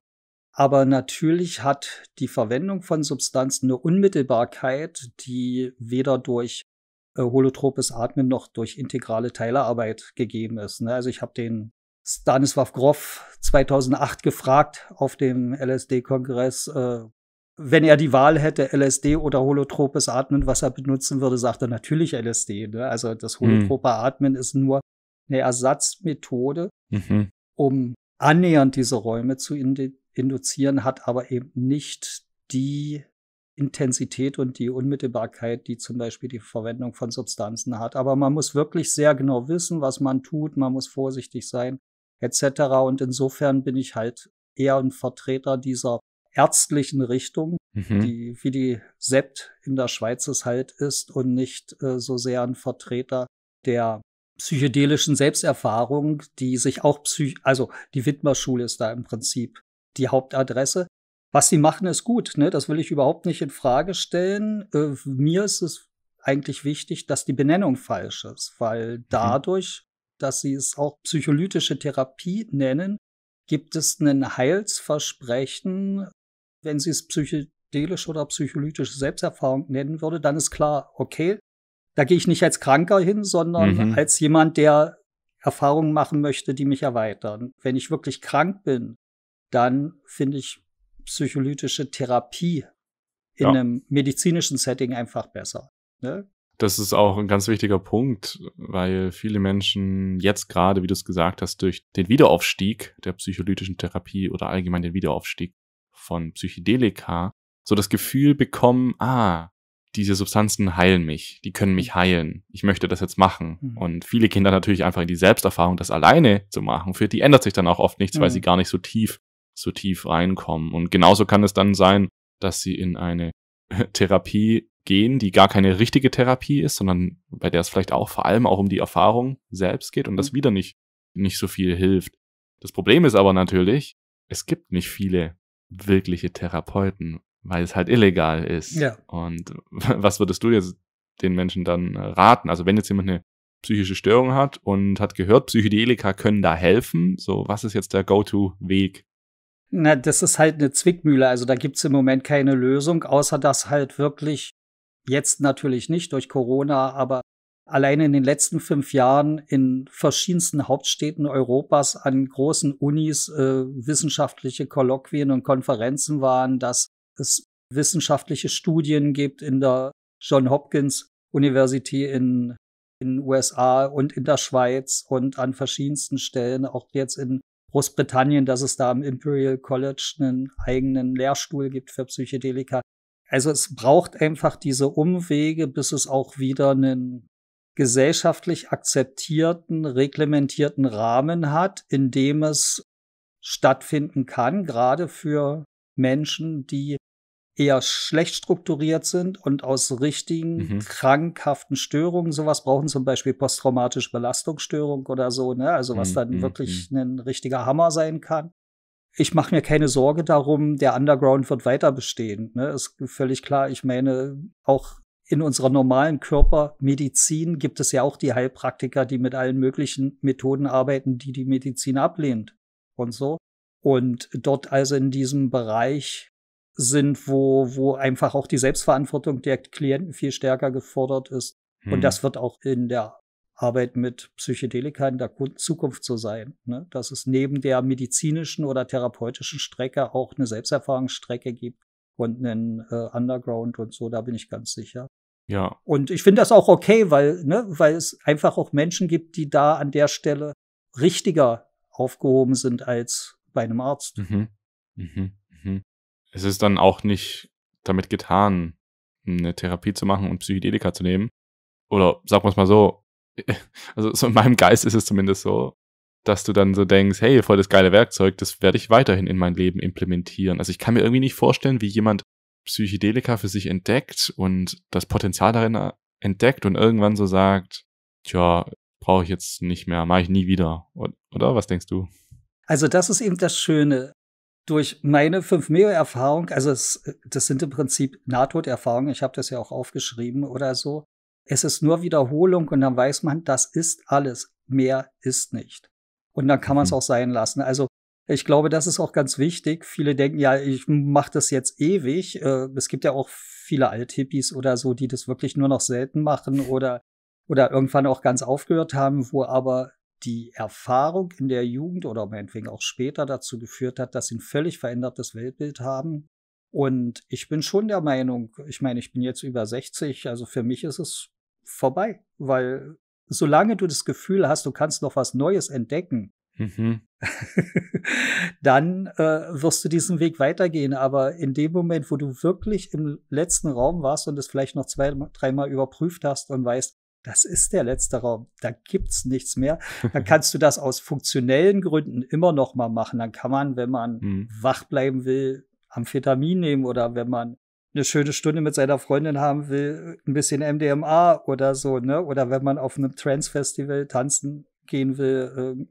Aber natürlich hat die Verwendung von Substanzen eine Unmittelbarkeit, die weder durch äh, holotropes Atmen noch durch integrale Teilearbeit gegeben ist. Ne? Also ich habe den Stanislav Grof 2008 gefragt auf dem LSD-Kongress, äh, wenn er die Wahl hätte, LSD oder holotropes Atmen, was er benutzen würde, sagt er natürlich LSD. Ne? Also das hm. holotrope mhm. Atmen ist nur eine Ersatzmethode, mhm. um annähernd diese Räume zu induzieren, hat aber eben nicht die Intensität und die Unmittelbarkeit, die zum Beispiel die Verwendung von Substanzen hat. Aber man muss wirklich sehr genau wissen, was man tut, man muss vorsichtig sein, etc. Und insofern bin ich halt eher ein Vertreter dieser ärztlichen Richtung, mhm. die wie die SEPT in der Schweiz es halt ist und nicht äh, so sehr ein Vertreter der psychedelischen Selbsterfahrung, die sich auch psych, also die Wittmer-Schule ist da im Prinzip die Hauptadresse. Was sie machen, ist gut, ne? Das will ich überhaupt nicht in Frage stellen. Äh, mir ist es eigentlich wichtig, dass die Benennung falsch ist, weil mhm. dadurch, dass sie es auch psycholytische Therapie nennen, gibt es einen Heilsversprechen wenn sie es psychedelische oder psycholytische Selbsterfahrung nennen würde, dann ist klar, okay, da gehe ich nicht als Kranker hin, sondern mhm. als jemand, der Erfahrungen machen möchte, die mich erweitern. Wenn ich wirklich krank bin, dann finde ich psycholytische Therapie in ja. einem medizinischen Setting einfach besser. Ne? Das ist auch ein ganz wichtiger Punkt, weil viele Menschen jetzt gerade, wie du es gesagt hast, durch den Wiederaufstieg der psycholytischen Therapie oder allgemein den Wiederaufstieg von Psychedelika so das Gefühl bekommen, ah, diese Substanzen heilen mich, die können mich mhm. heilen, ich möchte das jetzt machen. Mhm. Und viele Kinder natürlich einfach in die Selbsterfahrung, das alleine zu machen, für die ändert sich dann auch oft nichts, mhm. weil sie mhm. gar nicht so tief, so tief reinkommen. Und genauso kann es dann sein, dass sie in eine Therapie gehen, die gar keine richtige Therapie ist, sondern bei der es vielleicht auch vor allem auch um die Erfahrung selbst geht und das mhm. wieder nicht, nicht so viel hilft. Das Problem ist aber natürlich, es gibt nicht viele wirkliche Therapeuten, weil es halt illegal ist. Ja. Und was würdest du jetzt den Menschen dann äh, raten? Also wenn jetzt jemand eine psychische Störung hat und hat gehört, Psychedelika können da helfen, so was ist jetzt der Go-to-Weg? Na, das ist halt eine Zwickmühle. Also da gibt es im Moment keine Lösung, außer dass halt wirklich jetzt natürlich nicht durch Corona, aber allein in den letzten fünf Jahren in verschiedensten Hauptstädten Europas an großen Unis äh, wissenschaftliche Kolloquien und Konferenzen waren, dass es wissenschaftliche Studien gibt in der John Hopkins Universität in den USA und in der Schweiz und an verschiedensten Stellen, auch jetzt in Großbritannien, dass es da am Imperial College einen eigenen Lehrstuhl gibt für Psychedelika. Also es braucht einfach diese Umwege, bis es auch wieder einen gesellschaftlich akzeptierten, reglementierten Rahmen hat, in dem es stattfinden kann, gerade für Menschen, die eher schlecht strukturiert sind und aus richtigen, mhm. krankhaften Störungen, sowas brauchen zum Beispiel posttraumatische Belastungsstörung oder so, ne? also was mhm, dann mhm. wirklich mhm. ein richtiger Hammer sein kann. Ich mache mir keine Sorge darum, der Underground wird weiter bestehen. Ne? Ist völlig klar. Ich meine, auch in unserer normalen Körpermedizin gibt es ja auch die Heilpraktiker, die mit allen möglichen Methoden arbeiten, die die Medizin ablehnt und so. Und dort also in diesem Bereich sind, wo, wo einfach auch die Selbstverantwortung der Klienten viel stärker gefordert ist. Hm. Und das wird auch in der Arbeit mit Psychedelika in der Zukunft so sein. Ne? Dass es neben der medizinischen oder therapeutischen Strecke auch eine Selbsterfahrungsstrecke gibt und einen äh, Underground und so, da bin ich ganz sicher. Ja. Und ich finde das auch okay, weil, ne, weil es einfach auch Menschen gibt, die da an der Stelle richtiger aufgehoben sind als bei einem Arzt. Mhm. Mhm. Mhm. Es ist dann auch nicht damit getan, eine Therapie zu machen und Psychedelika zu nehmen. Oder sagen wir es mal so, also so in meinem Geist ist es zumindest so, dass du dann so denkst, hey, voll das geile Werkzeug, das werde ich weiterhin in mein Leben implementieren. Also ich kann mir irgendwie nicht vorstellen, wie jemand Psychedelika für sich entdeckt und das Potenzial darin äh, entdeckt und irgendwann so sagt, tja, brauche ich jetzt nicht mehr, mache ich nie wieder. Oder was denkst du? Also das ist eben das Schöne. Durch meine 5-Meo-Erfahrung, also es, äh, das sind im Prinzip Nahtoderfahrungen, ich habe das ja auch aufgeschrieben oder so. Es ist nur Wiederholung und dann weiß man, das ist alles, mehr ist nicht. Und dann kann man es mhm. auch sein lassen. Also ich glaube, das ist auch ganz wichtig. Viele denken, ja, ich mache das jetzt ewig. Äh, es gibt ja auch viele Althippies oder so, die das wirklich nur noch selten machen oder, oder irgendwann auch ganz aufgehört haben, wo aber die Erfahrung in der Jugend oder meinetwegen auch später dazu geführt hat, dass sie ein völlig verändertes Weltbild haben. Und ich bin schon der Meinung, ich meine, ich bin jetzt über 60, also für mich ist es vorbei, weil solange du das Gefühl hast, du kannst noch was Neues entdecken, Mhm. dann äh, wirst du diesen Weg weitergehen. Aber in dem Moment, wo du wirklich im letzten Raum warst und es vielleicht noch zwei, dreimal überprüft hast und weißt, das ist der letzte Raum, da gibt's nichts mehr, dann kannst du das aus funktionellen Gründen immer noch mal machen. Dann kann man, wenn man mhm. wach bleiben will, Amphetamin nehmen oder wenn man eine schöne Stunde mit seiner Freundin haben will, ein bisschen MDMA oder so, ne? Oder wenn man auf einem Trance-Festival tanzen gehen will, ähm,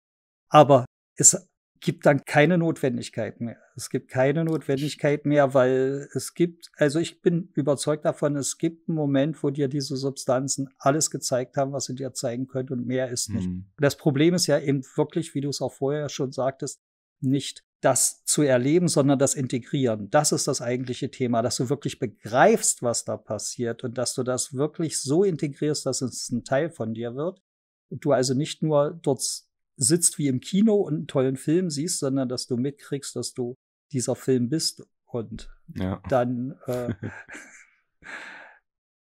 aber es gibt dann keine Notwendigkeit mehr. Es gibt keine Notwendigkeit mehr, weil es gibt, also ich bin überzeugt davon, es gibt einen Moment, wo dir diese Substanzen alles gezeigt haben, was sie dir zeigen können und mehr ist nicht. Mhm. Das Problem ist ja eben wirklich, wie du es auch vorher schon sagtest, nicht das zu erleben, sondern das Integrieren. Das ist das eigentliche Thema, dass du wirklich begreifst, was da passiert und dass du das wirklich so integrierst, dass es ein Teil von dir wird. Und du also nicht nur dort sitzt wie im Kino und einen tollen Film siehst, sondern dass du mitkriegst, dass du dieser Film bist und ja. dann. Äh,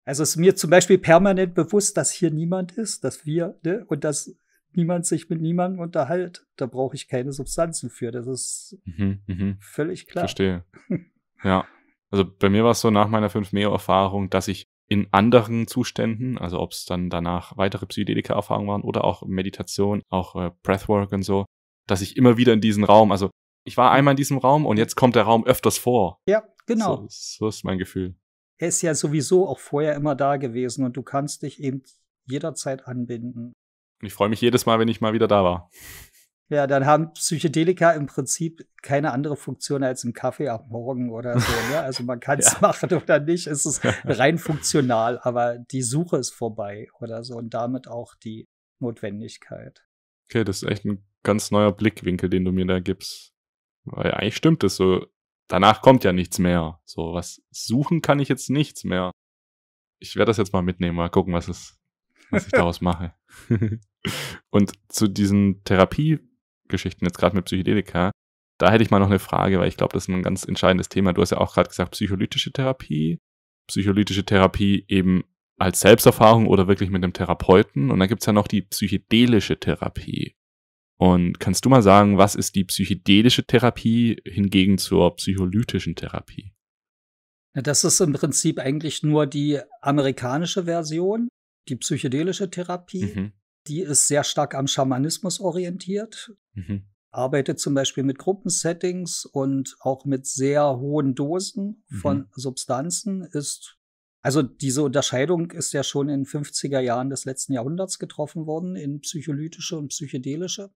also ist mir zum Beispiel permanent bewusst, dass hier niemand ist, dass wir ne, und dass niemand sich mit niemandem unterhält. Da brauche ich keine Substanzen für. Das ist mhm, mhm. völlig klar. Verstehe. ja. Also bei mir war es so nach meiner 5-Meo-Erfahrung, dass ich in anderen Zuständen, also ob es dann danach weitere Psychedelika-Erfahrungen waren oder auch Meditation, auch äh, Breathwork und so, dass ich immer wieder in diesen Raum, also ich war einmal in diesem Raum und jetzt kommt der Raum öfters vor. Ja, genau. So, so ist mein Gefühl. Er ist ja sowieso auch vorher immer da gewesen und du kannst dich eben jederzeit anbinden. ich freue mich jedes Mal, wenn ich mal wieder da war. Ja, dann haben Psychedelika im Prinzip keine andere Funktion als im Kaffee am Morgen oder so. Ne? Also man kann es ja. machen oder nicht. Es ist rein funktional, aber die Suche ist vorbei oder so und damit auch die Notwendigkeit. Okay, das ist echt ein ganz neuer Blickwinkel, den du mir da gibst. Weil eigentlich stimmt es so. Danach kommt ja nichts mehr. So, was suchen kann ich jetzt nichts mehr. Ich werde das jetzt mal mitnehmen, mal gucken, was, es, was ich daraus mache. und zu diesen Therapie- Geschichten, jetzt gerade mit Psychedelika. Da hätte ich mal noch eine Frage, weil ich glaube, das ist ein ganz entscheidendes Thema. Du hast ja auch gerade gesagt, psycholytische Therapie. Psycholytische Therapie eben als Selbsterfahrung oder wirklich mit einem Therapeuten. Und dann gibt es ja noch die psychedelische Therapie. Und kannst du mal sagen, was ist die psychedelische Therapie hingegen zur psycholytischen Therapie? Das ist im Prinzip eigentlich nur die amerikanische Version, die psychedelische Therapie. Mhm. Die ist sehr stark am Schamanismus orientiert, mhm. arbeitet zum Beispiel mit Gruppensettings und auch mit sehr hohen Dosen von mhm. Substanzen, ist also diese Unterscheidung ist ja schon in 50er Jahren des letzten Jahrhunderts getroffen worden in psycholytische und psychedelische,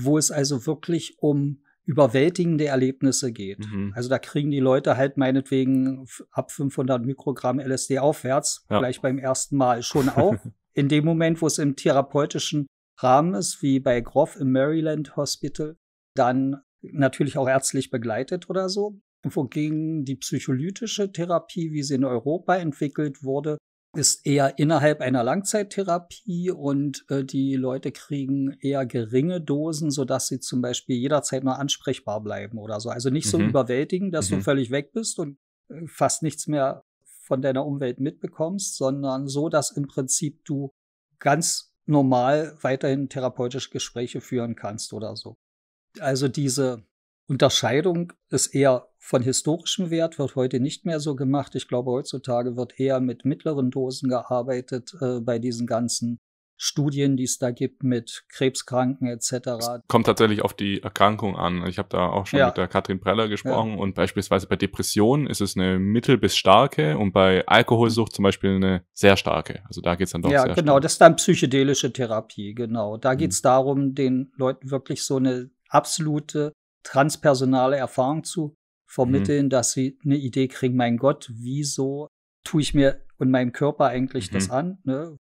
wo es also wirklich um überwältigende Erlebnisse geht. Mhm. Also da kriegen die Leute halt meinetwegen ab 500 Mikrogramm LSD aufwärts, ja. gleich beim ersten Mal schon auf. in dem Moment, wo es im therapeutischen Rahmen ist, wie bei Groff im Maryland Hospital, dann natürlich auch ärztlich begleitet oder so. Wogegen die psycholytische Therapie, wie sie in Europa entwickelt wurde, ist eher innerhalb einer Langzeittherapie und äh, die Leute kriegen eher geringe Dosen, sodass sie zum Beispiel jederzeit nur ansprechbar bleiben oder so. Also nicht so mhm. überwältigen, dass mhm. du völlig weg bist und äh, fast nichts mehr von deiner Umwelt mitbekommst, sondern so, dass im Prinzip du ganz normal weiterhin therapeutische Gespräche führen kannst oder so. Also diese Unterscheidung ist eher von historischem Wert, wird heute nicht mehr so gemacht. Ich glaube, heutzutage wird eher mit mittleren Dosen gearbeitet äh, bei diesen ganzen Studien, die es da gibt mit Krebskranken etc. Es kommt tatsächlich auf die Erkrankung an. Ich habe da auch schon ja. mit der Katrin Preller gesprochen ja. und beispielsweise bei Depressionen ist es eine mittel bis starke und bei Alkoholsucht zum Beispiel eine sehr starke. Also da geht es dann doch ja, sehr Ja, genau, stark. das ist dann psychedelische Therapie, genau. Da geht es mhm. darum, den Leuten wirklich so eine absolute transpersonale Erfahrung zu vermitteln, mhm. dass sie eine Idee kriegen, mein Gott, wieso tue ich mir und meinem Körper eigentlich mhm. das an? Ne?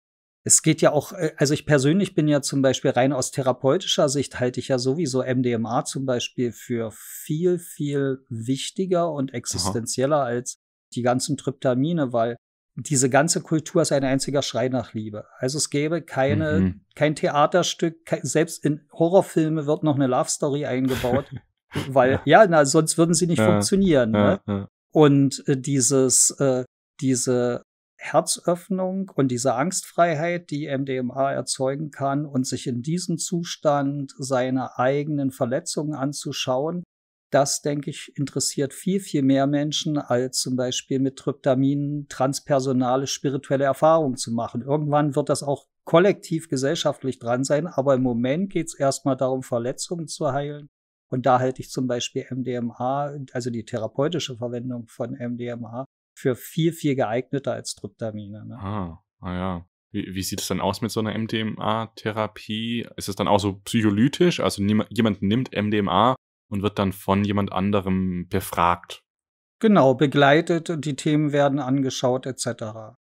es geht ja auch, äh, also ich persönlich bin ja zum Beispiel rein aus therapeutischer Sicht halte ich ja sowieso MDMA zum Beispiel für viel, viel wichtiger und existenzieller Aha. als die ganzen Tryptamine, weil diese ganze Kultur ist ein einziger Schrei nach Liebe. Also es gäbe keine, mhm. kein Theaterstück, kein, selbst in Horrorfilme wird noch eine Love Story eingebaut, weil ja, na, sonst würden sie nicht ja, funktionieren. Ne? Ja, ne? ja. Und äh, dieses, äh, diese Herzöffnung und diese Angstfreiheit, die MDMA erzeugen kann, und sich in diesem Zustand seine eigenen Verletzungen anzuschauen, das, denke ich, interessiert viel, viel mehr Menschen, als zum Beispiel mit Tryptaminen transpersonale spirituelle Erfahrungen zu machen. Irgendwann wird das auch kollektiv gesellschaftlich dran sein, aber im Moment geht es erstmal darum, Verletzungen zu heilen. Und da halte ich zum Beispiel MDMA, also die therapeutische Verwendung von MDMA, für viel, viel geeigneter als Tryptamine. Ne? Ah, ah ja. Wie, wie, sieht es dann aus mit so einer MDMA-Therapie? Ist es dann auch so psycholytisch? Also jemand nimmt MDMA und wird dann von jemand anderem befragt? Genau, begleitet und die Themen werden angeschaut etc.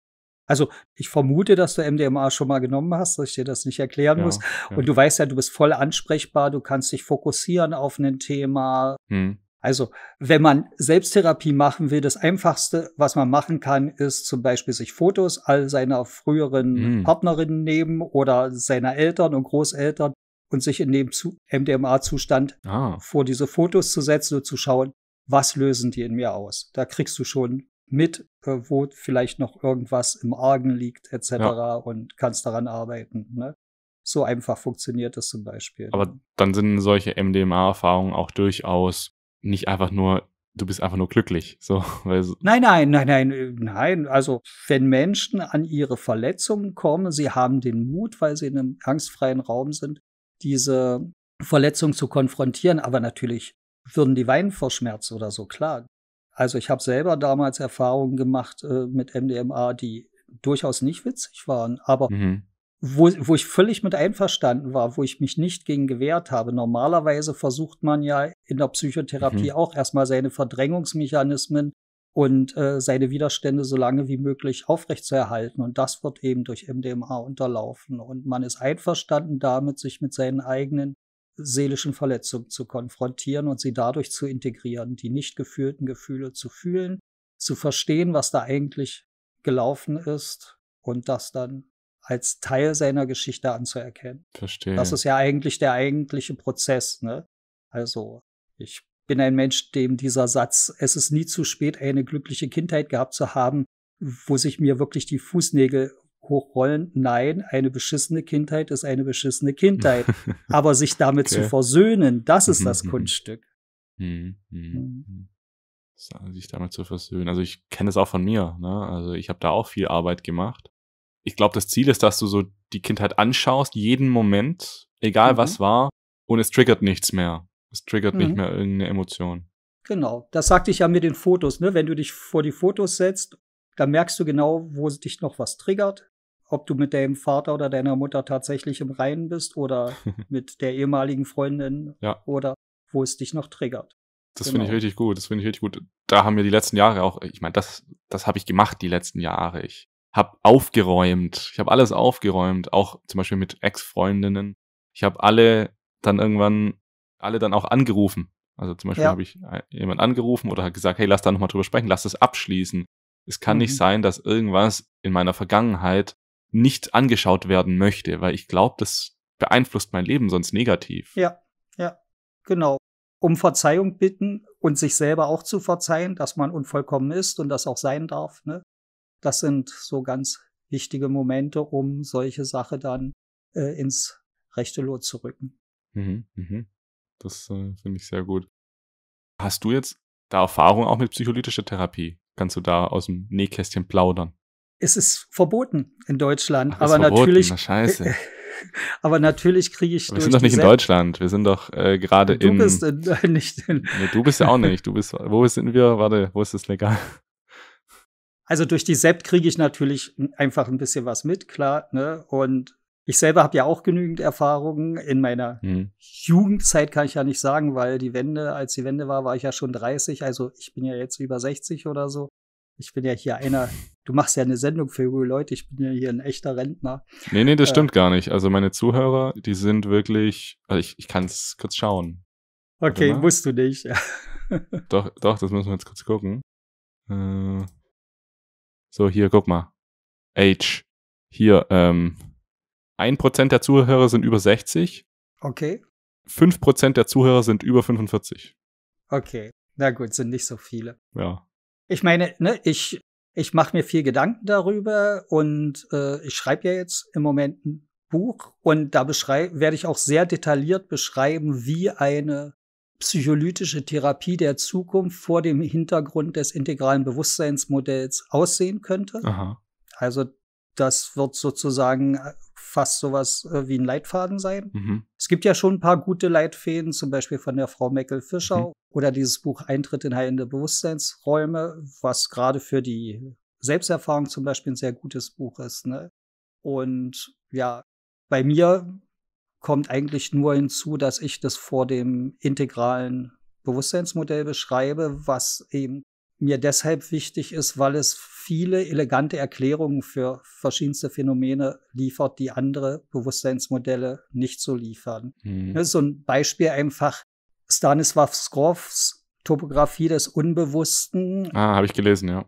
Also ich vermute, dass du MDMA schon mal genommen hast, dass ich dir das nicht erklären ja, muss. Ja. Und du weißt ja, du bist voll ansprechbar, du kannst dich fokussieren auf ein Thema. Hm. Also wenn man Selbsttherapie machen will, das Einfachste, was man machen kann, ist zum Beispiel sich Fotos all seiner früheren mhm. Partnerinnen nehmen oder seiner Eltern und Großeltern und sich in dem MDMA-Zustand ah. vor diese Fotos zu setzen und zu schauen, was lösen die in mir aus. Da kriegst du schon mit, äh, wo vielleicht noch irgendwas im Argen liegt etc. Ja. und kannst daran arbeiten. Ne? So einfach funktioniert das zum Beispiel. Aber dann sind solche MDMA-Erfahrungen auch durchaus nicht einfach nur, du bist einfach nur glücklich. So, nein, nein, nein, nein, äh, nein. Also, wenn Menschen an ihre Verletzungen kommen, sie haben den Mut, weil sie in einem angstfreien Raum sind, diese Verletzung zu konfrontieren. Aber natürlich würden die weinen vor Schmerz oder so, klar. Also ich habe selber damals Erfahrungen gemacht äh, mit MDMA, die durchaus nicht witzig waren, aber mhm. wo, wo ich völlig mit einverstanden war, wo ich mich nicht gegen gewehrt habe. Normalerweise versucht man ja in der Psychotherapie mhm. auch erstmal seine Verdrängungsmechanismen und äh, seine Widerstände so lange wie möglich aufrechtzuerhalten. Und das wird eben durch MDMA unterlaufen. Und man ist einverstanden damit, sich mit seinen eigenen seelischen Verletzungen zu konfrontieren und sie dadurch zu integrieren, die nicht gefühlten Gefühle zu fühlen, zu verstehen, was da eigentlich gelaufen ist und das dann als Teil seiner Geschichte anzuerkennen. Verstehe. Das ist ja eigentlich der eigentliche Prozess, ne? Also ich bin ein Mensch, dem dieser Satz, es ist nie zu spät, eine glückliche Kindheit gehabt zu haben, wo sich mir wirklich die Fußnägel hochrollen. Nein, eine beschissene Kindheit ist eine beschissene Kindheit. Aber sich damit okay. zu versöhnen, das ist das mhm, mhm, mhm. Kunststück. sich damit zu versöhnen. Also ich kenne es auch von mir. Ne? Also ich habe da auch viel Arbeit gemacht. Ich glaube, das Ziel ist, dass du so die Kindheit anschaust, jeden Moment, egal mhm. was war, und es triggert nichts mehr. Es triggert mhm. nicht mehr irgendeine Emotion. Genau, das sagte ich ja mit den Fotos. Ne? Wenn du dich vor die Fotos setzt, dann merkst du genau, wo dich noch was triggert. Ob du mit deinem Vater oder deiner Mutter tatsächlich im Reinen bist oder mit der ehemaligen Freundin ja. oder wo es dich noch triggert. Das genau. finde ich genau. richtig gut. Das finde ich richtig gut. Da haben wir die letzten Jahre auch, ich meine, das, das habe ich gemacht die letzten Jahre. Ich habe aufgeräumt. Ich habe alles aufgeräumt, auch zum Beispiel mit Ex-Freundinnen. Ich habe alle dann irgendwann alle dann auch angerufen. Also zum Beispiel ja. habe ich äh, jemanden angerufen oder hat gesagt, hey, lass da nochmal drüber sprechen, lass das abschließen. Es kann mhm. nicht sein, dass irgendwas in meiner Vergangenheit nicht angeschaut werden möchte, weil ich glaube, das beeinflusst mein Leben sonst negativ. Ja, ja, genau. Um Verzeihung bitten und sich selber auch zu verzeihen, dass man unvollkommen ist und das auch sein darf. Ne? Das sind so ganz wichtige Momente, um solche Sachen dann äh, ins rechte Lot zu rücken. Mhm, mhm. Das äh, finde ich sehr gut. Hast du jetzt da Erfahrung auch mit psycholytischer Therapie? Kannst du da aus dem Nähkästchen plaudern? Es ist verboten in Deutschland, Ach, aber verboten. natürlich. Na, scheiße. aber natürlich kriege ich. Aber wir sind doch nicht in Deutschland. Wir sind doch äh, gerade in. Du bist in, äh, nicht in. Nee, du bist ja auch nicht. Du bist. Wo sind wir? Warte, wo ist das legal? Also durch die SEPT kriege ich natürlich einfach ein bisschen was mit, klar. Ne? Und ich selber habe ja auch genügend Erfahrungen. In meiner mhm. Jugendzeit kann ich ja nicht sagen, weil die Wende, als die Wende war, war ich ja schon 30. Also ich bin ja jetzt über 60 oder so. Ich bin ja hier einer, du machst ja eine Sendung für junge Leute, ich bin ja hier ein echter Rentner. Nee, nee, das äh, stimmt gar nicht. Also meine Zuhörer, die sind wirklich, also ich, ich kann es kurz schauen. Okay, musst du nicht. doch, doch, das müssen wir jetzt kurz gucken. Äh, so, hier, guck mal. Age. Hier, ähm, 1% der Zuhörer sind über 60. Okay. 5% der Zuhörer sind über 45. Okay. Na gut, sind nicht so viele. Ja. Ich meine, ne, ich, ich mache mir viel Gedanken darüber und äh, ich schreibe ja jetzt im Moment ein Buch und da werde ich auch sehr detailliert beschreiben, wie eine psycholytische Therapie der Zukunft vor dem Hintergrund des integralen Bewusstseinsmodells aussehen könnte. Aha. Also das wird sozusagen äh, fast sowas äh, wie ein Leitfaden sein. Mhm. Es gibt ja schon ein paar gute Leitfäden, zum Beispiel von der Frau Meckel-Fischer mhm. oder dieses Buch Eintritt in heilende Bewusstseinsräume, was gerade für die Selbsterfahrung zum Beispiel ein sehr gutes Buch ist. Ne? Und ja, bei mir kommt eigentlich nur hinzu, dass ich das vor dem integralen Bewusstseinsmodell beschreibe, was eben mir deshalb wichtig ist, weil es viele elegante Erklärungen für verschiedenste Phänomene liefert, die andere Bewusstseinsmodelle nicht so liefern. Mhm. So ein Beispiel einfach Stanislav Skrovs Topographie des Unbewussten. Ah, habe ich gelesen, ja.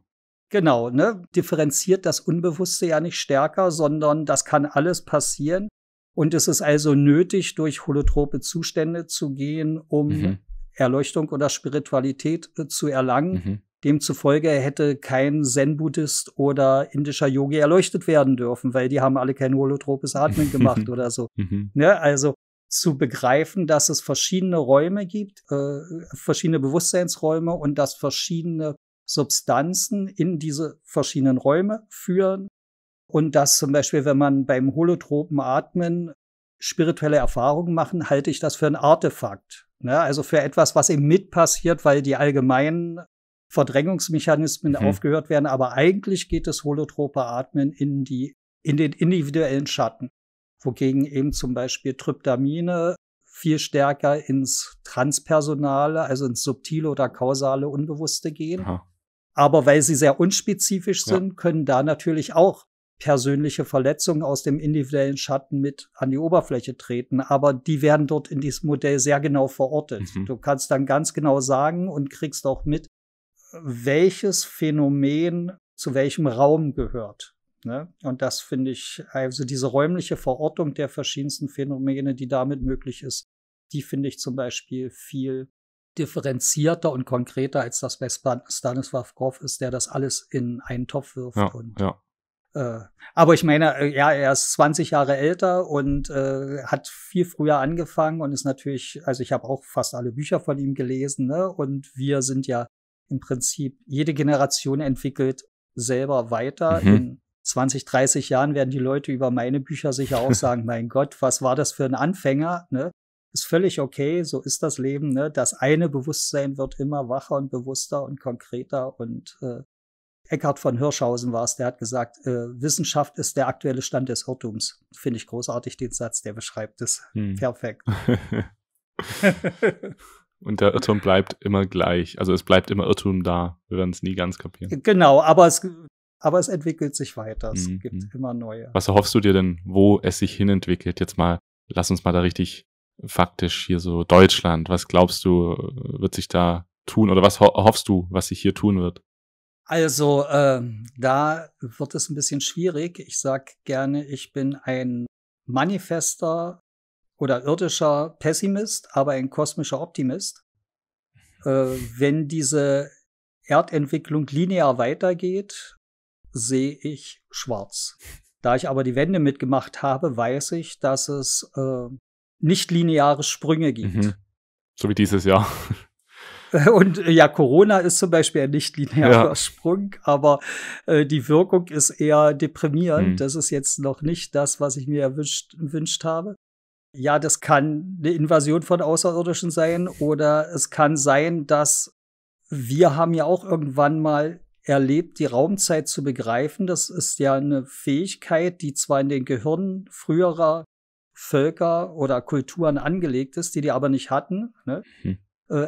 Genau, ne? Differenziert das Unbewusste ja nicht stärker, sondern das kann alles passieren. Und es ist also nötig, durch holotrope Zustände zu gehen, um mhm. Erleuchtung oder Spiritualität äh, zu erlangen. Mhm. Demzufolge hätte kein Zen-Buddhist oder indischer Yogi erleuchtet werden dürfen, weil die haben alle kein holotropes Atmen gemacht oder so. ja, mhm. ne, also zu begreifen, dass es verschiedene Räume gibt, äh, verschiedene Bewusstseinsräume und dass verschiedene Substanzen in diese verschiedenen Räume führen. Und dass zum Beispiel, wenn man beim holotropen Atmen spirituelle Erfahrungen machen, halte ich das für ein Artefakt. Ne? Also für etwas, was eben mit passiert, weil die allgemeinen Verdrängungsmechanismen mhm. aufgehört werden. Aber eigentlich geht das holotrope Atmen in, die, in den individuellen Schatten, wogegen eben zum Beispiel Tryptamine viel stärker ins Transpersonale, also ins subtile oder kausale Unbewusste gehen. Aha. Aber weil sie sehr unspezifisch sind, ja. können da natürlich auch persönliche Verletzungen aus dem individuellen Schatten mit an die Oberfläche treten. Aber die werden dort in diesem Modell sehr genau verortet. Mhm. Du kannst dann ganz genau sagen und kriegst auch mit, welches Phänomen zu welchem Raum gehört. Ne? Und das finde ich, also diese räumliche Verortung der verschiedensten Phänomene, die damit möglich ist, die finde ich zum Beispiel viel differenzierter und konkreter, als das bei Stanislav Grof ist, der das alles in einen Topf wirft. Ja, und, ja. Äh, aber ich meine, äh, ja, er ist 20 Jahre älter und äh, hat viel früher angefangen und ist natürlich, also ich habe auch fast alle Bücher von ihm gelesen, ne? Und wir sind ja im Prinzip jede Generation entwickelt selber weiter. Mhm. In 20, 30 Jahren werden die Leute über meine Bücher sicher auch sagen, mein Gott, was war das für ein Anfänger? Ne? Ist völlig okay, so ist das Leben. Ne? Das eine Bewusstsein wird immer wacher und bewusster und konkreter. Und äh, Eckhard von Hirschhausen war es, der hat gesagt, äh, Wissenschaft ist der aktuelle Stand des Irrtums. Finde ich großartig den Satz, der beschreibt es. Hm. Perfekt. Und der Irrtum bleibt immer gleich. Also es bleibt immer Irrtum da. Wir werden es nie ganz kapieren. Genau, aber es, aber es entwickelt sich weiter. Es mhm. gibt mhm. immer neue. Was erhoffst du dir denn, wo es sich hinentwickelt? Jetzt mal, lass uns mal da richtig faktisch hier so Deutschland. Was glaubst du, wird sich da tun? Oder was ho hoffst du, was sich hier tun wird? Also, äh, da wird es ein bisschen schwierig. Ich sag gerne, ich bin ein manifester oder irdischer Pessimist, aber ein kosmischer Optimist. Äh, wenn diese Erdentwicklung linear weitergeht, sehe ich schwarz. Da ich aber die Wende mitgemacht habe, weiß ich, dass es äh, nicht lineare Sprünge gibt. Mhm. So wie dieses Jahr. Und äh, ja, Corona ist zum Beispiel ein nicht linearer ja. Sprung, aber äh, die Wirkung ist eher deprimierend. Mhm. Das ist jetzt noch nicht das, was ich mir erwünscht, erwünscht habe ja, das kann eine Invasion von Außerirdischen sein oder es kann sein, dass wir haben ja auch irgendwann mal erlebt, die Raumzeit zu begreifen. Das ist ja eine Fähigkeit, die zwar in den Gehirnen früherer Völker oder Kulturen angelegt ist, die die aber nicht hatten. Ne? Mhm.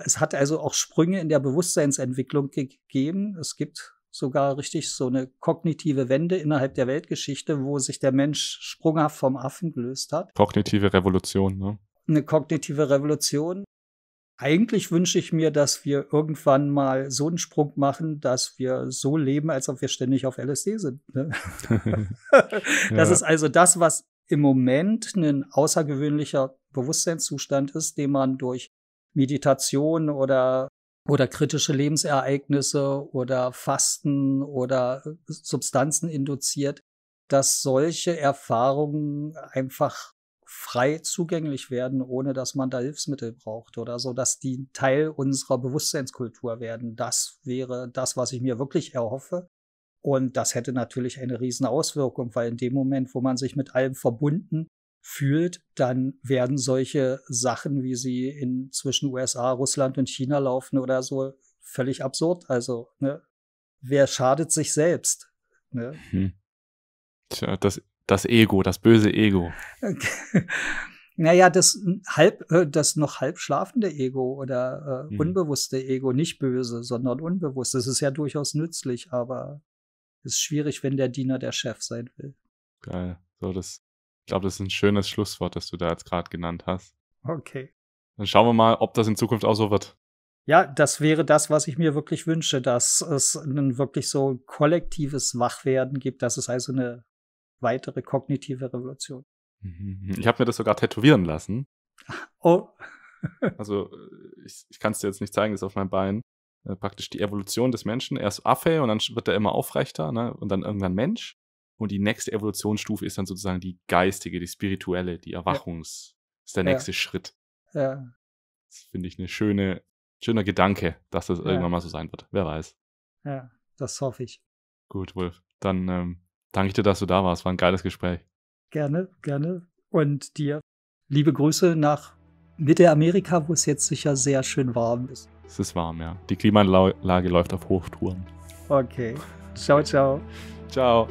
Es hat also auch Sprünge in der Bewusstseinsentwicklung gegeben. Es gibt sogar richtig so eine kognitive Wende innerhalb der Weltgeschichte, wo sich der Mensch sprunghaft vom Affen gelöst hat. Kognitive Revolution, ne? Eine kognitive Revolution. Eigentlich wünsche ich mir, dass wir irgendwann mal so einen Sprung machen, dass wir so leben, als ob wir ständig auf LSD sind. Ne? das ja. ist also das, was im Moment ein außergewöhnlicher Bewusstseinszustand ist, den man durch Meditation oder oder kritische Lebensereignisse oder Fasten oder äh, Substanzen induziert, dass solche Erfahrungen einfach frei zugänglich werden, ohne dass man da Hilfsmittel braucht oder so, dass die Teil unserer Bewusstseinskultur werden. Das wäre das, was ich mir wirklich erhoffe. Und das hätte natürlich eine riesen Auswirkung, weil in dem Moment, wo man sich mit allem verbunden fühlt, dann werden solche Sachen, wie sie in zwischen USA, Russland und China laufen oder so, völlig absurd. Also, ne? wer schadet sich selbst? Ne? Hm. Tja, das, das Ego, das böse Ego. naja, das halb, äh, das noch halb schlafende Ego oder äh, hm. unbewusste Ego, nicht böse, sondern unbewusst. Das ist ja durchaus nützlich, aber ist schwierig, wenn der Diener der Chef sein will. Geil. So, das glaube, das ist ein schönes Schlusswort, das du da jetzt gerade genannt hast. Okay. Dann schauen wir mal, ob das in Zukunft auch so wird. Ja, das wäre das, was ich mir wirklich wünsche, dass es ein wirklich so kollektives Wachwerden gibt, dass es also eine weitere kognitive Revolution. Mhm. Ich habe mir das sogar tätowieren lassen. Oh. also äh, ich, ich kann es dir jetzt nicht zeigen, das ist auf meinem Bein. Äh, praktisch die Evolution des Menschen. Erst Affe und dann wird er immer aufrechter ne? und dann irgendwann Mensch. Und die nächste Evolutionsstufe ist dann sozusagen die geistige, die spirituelle, die Erwachungs. Ja. Ist der nächste ja. Schritt. Ja. Das finde ich ein schöne, schöner Gedanke, dass das ja. irgendwann mal so sein wird. Wer weiß. Ja, das hoffe ich. Gut, Wolf. Dann ähm, danke ich dir, dass du da warst. War ein geiles Gespräch. Gerne, gerne. Und dir liebe Grüße nach Mittelamerika, wo es jetzt sicher sehr schön warm ist. Es ist warm, ja. Die Klimaanlage läuft auf Hochtouren. Okay. Ciao, ciao. Ciao.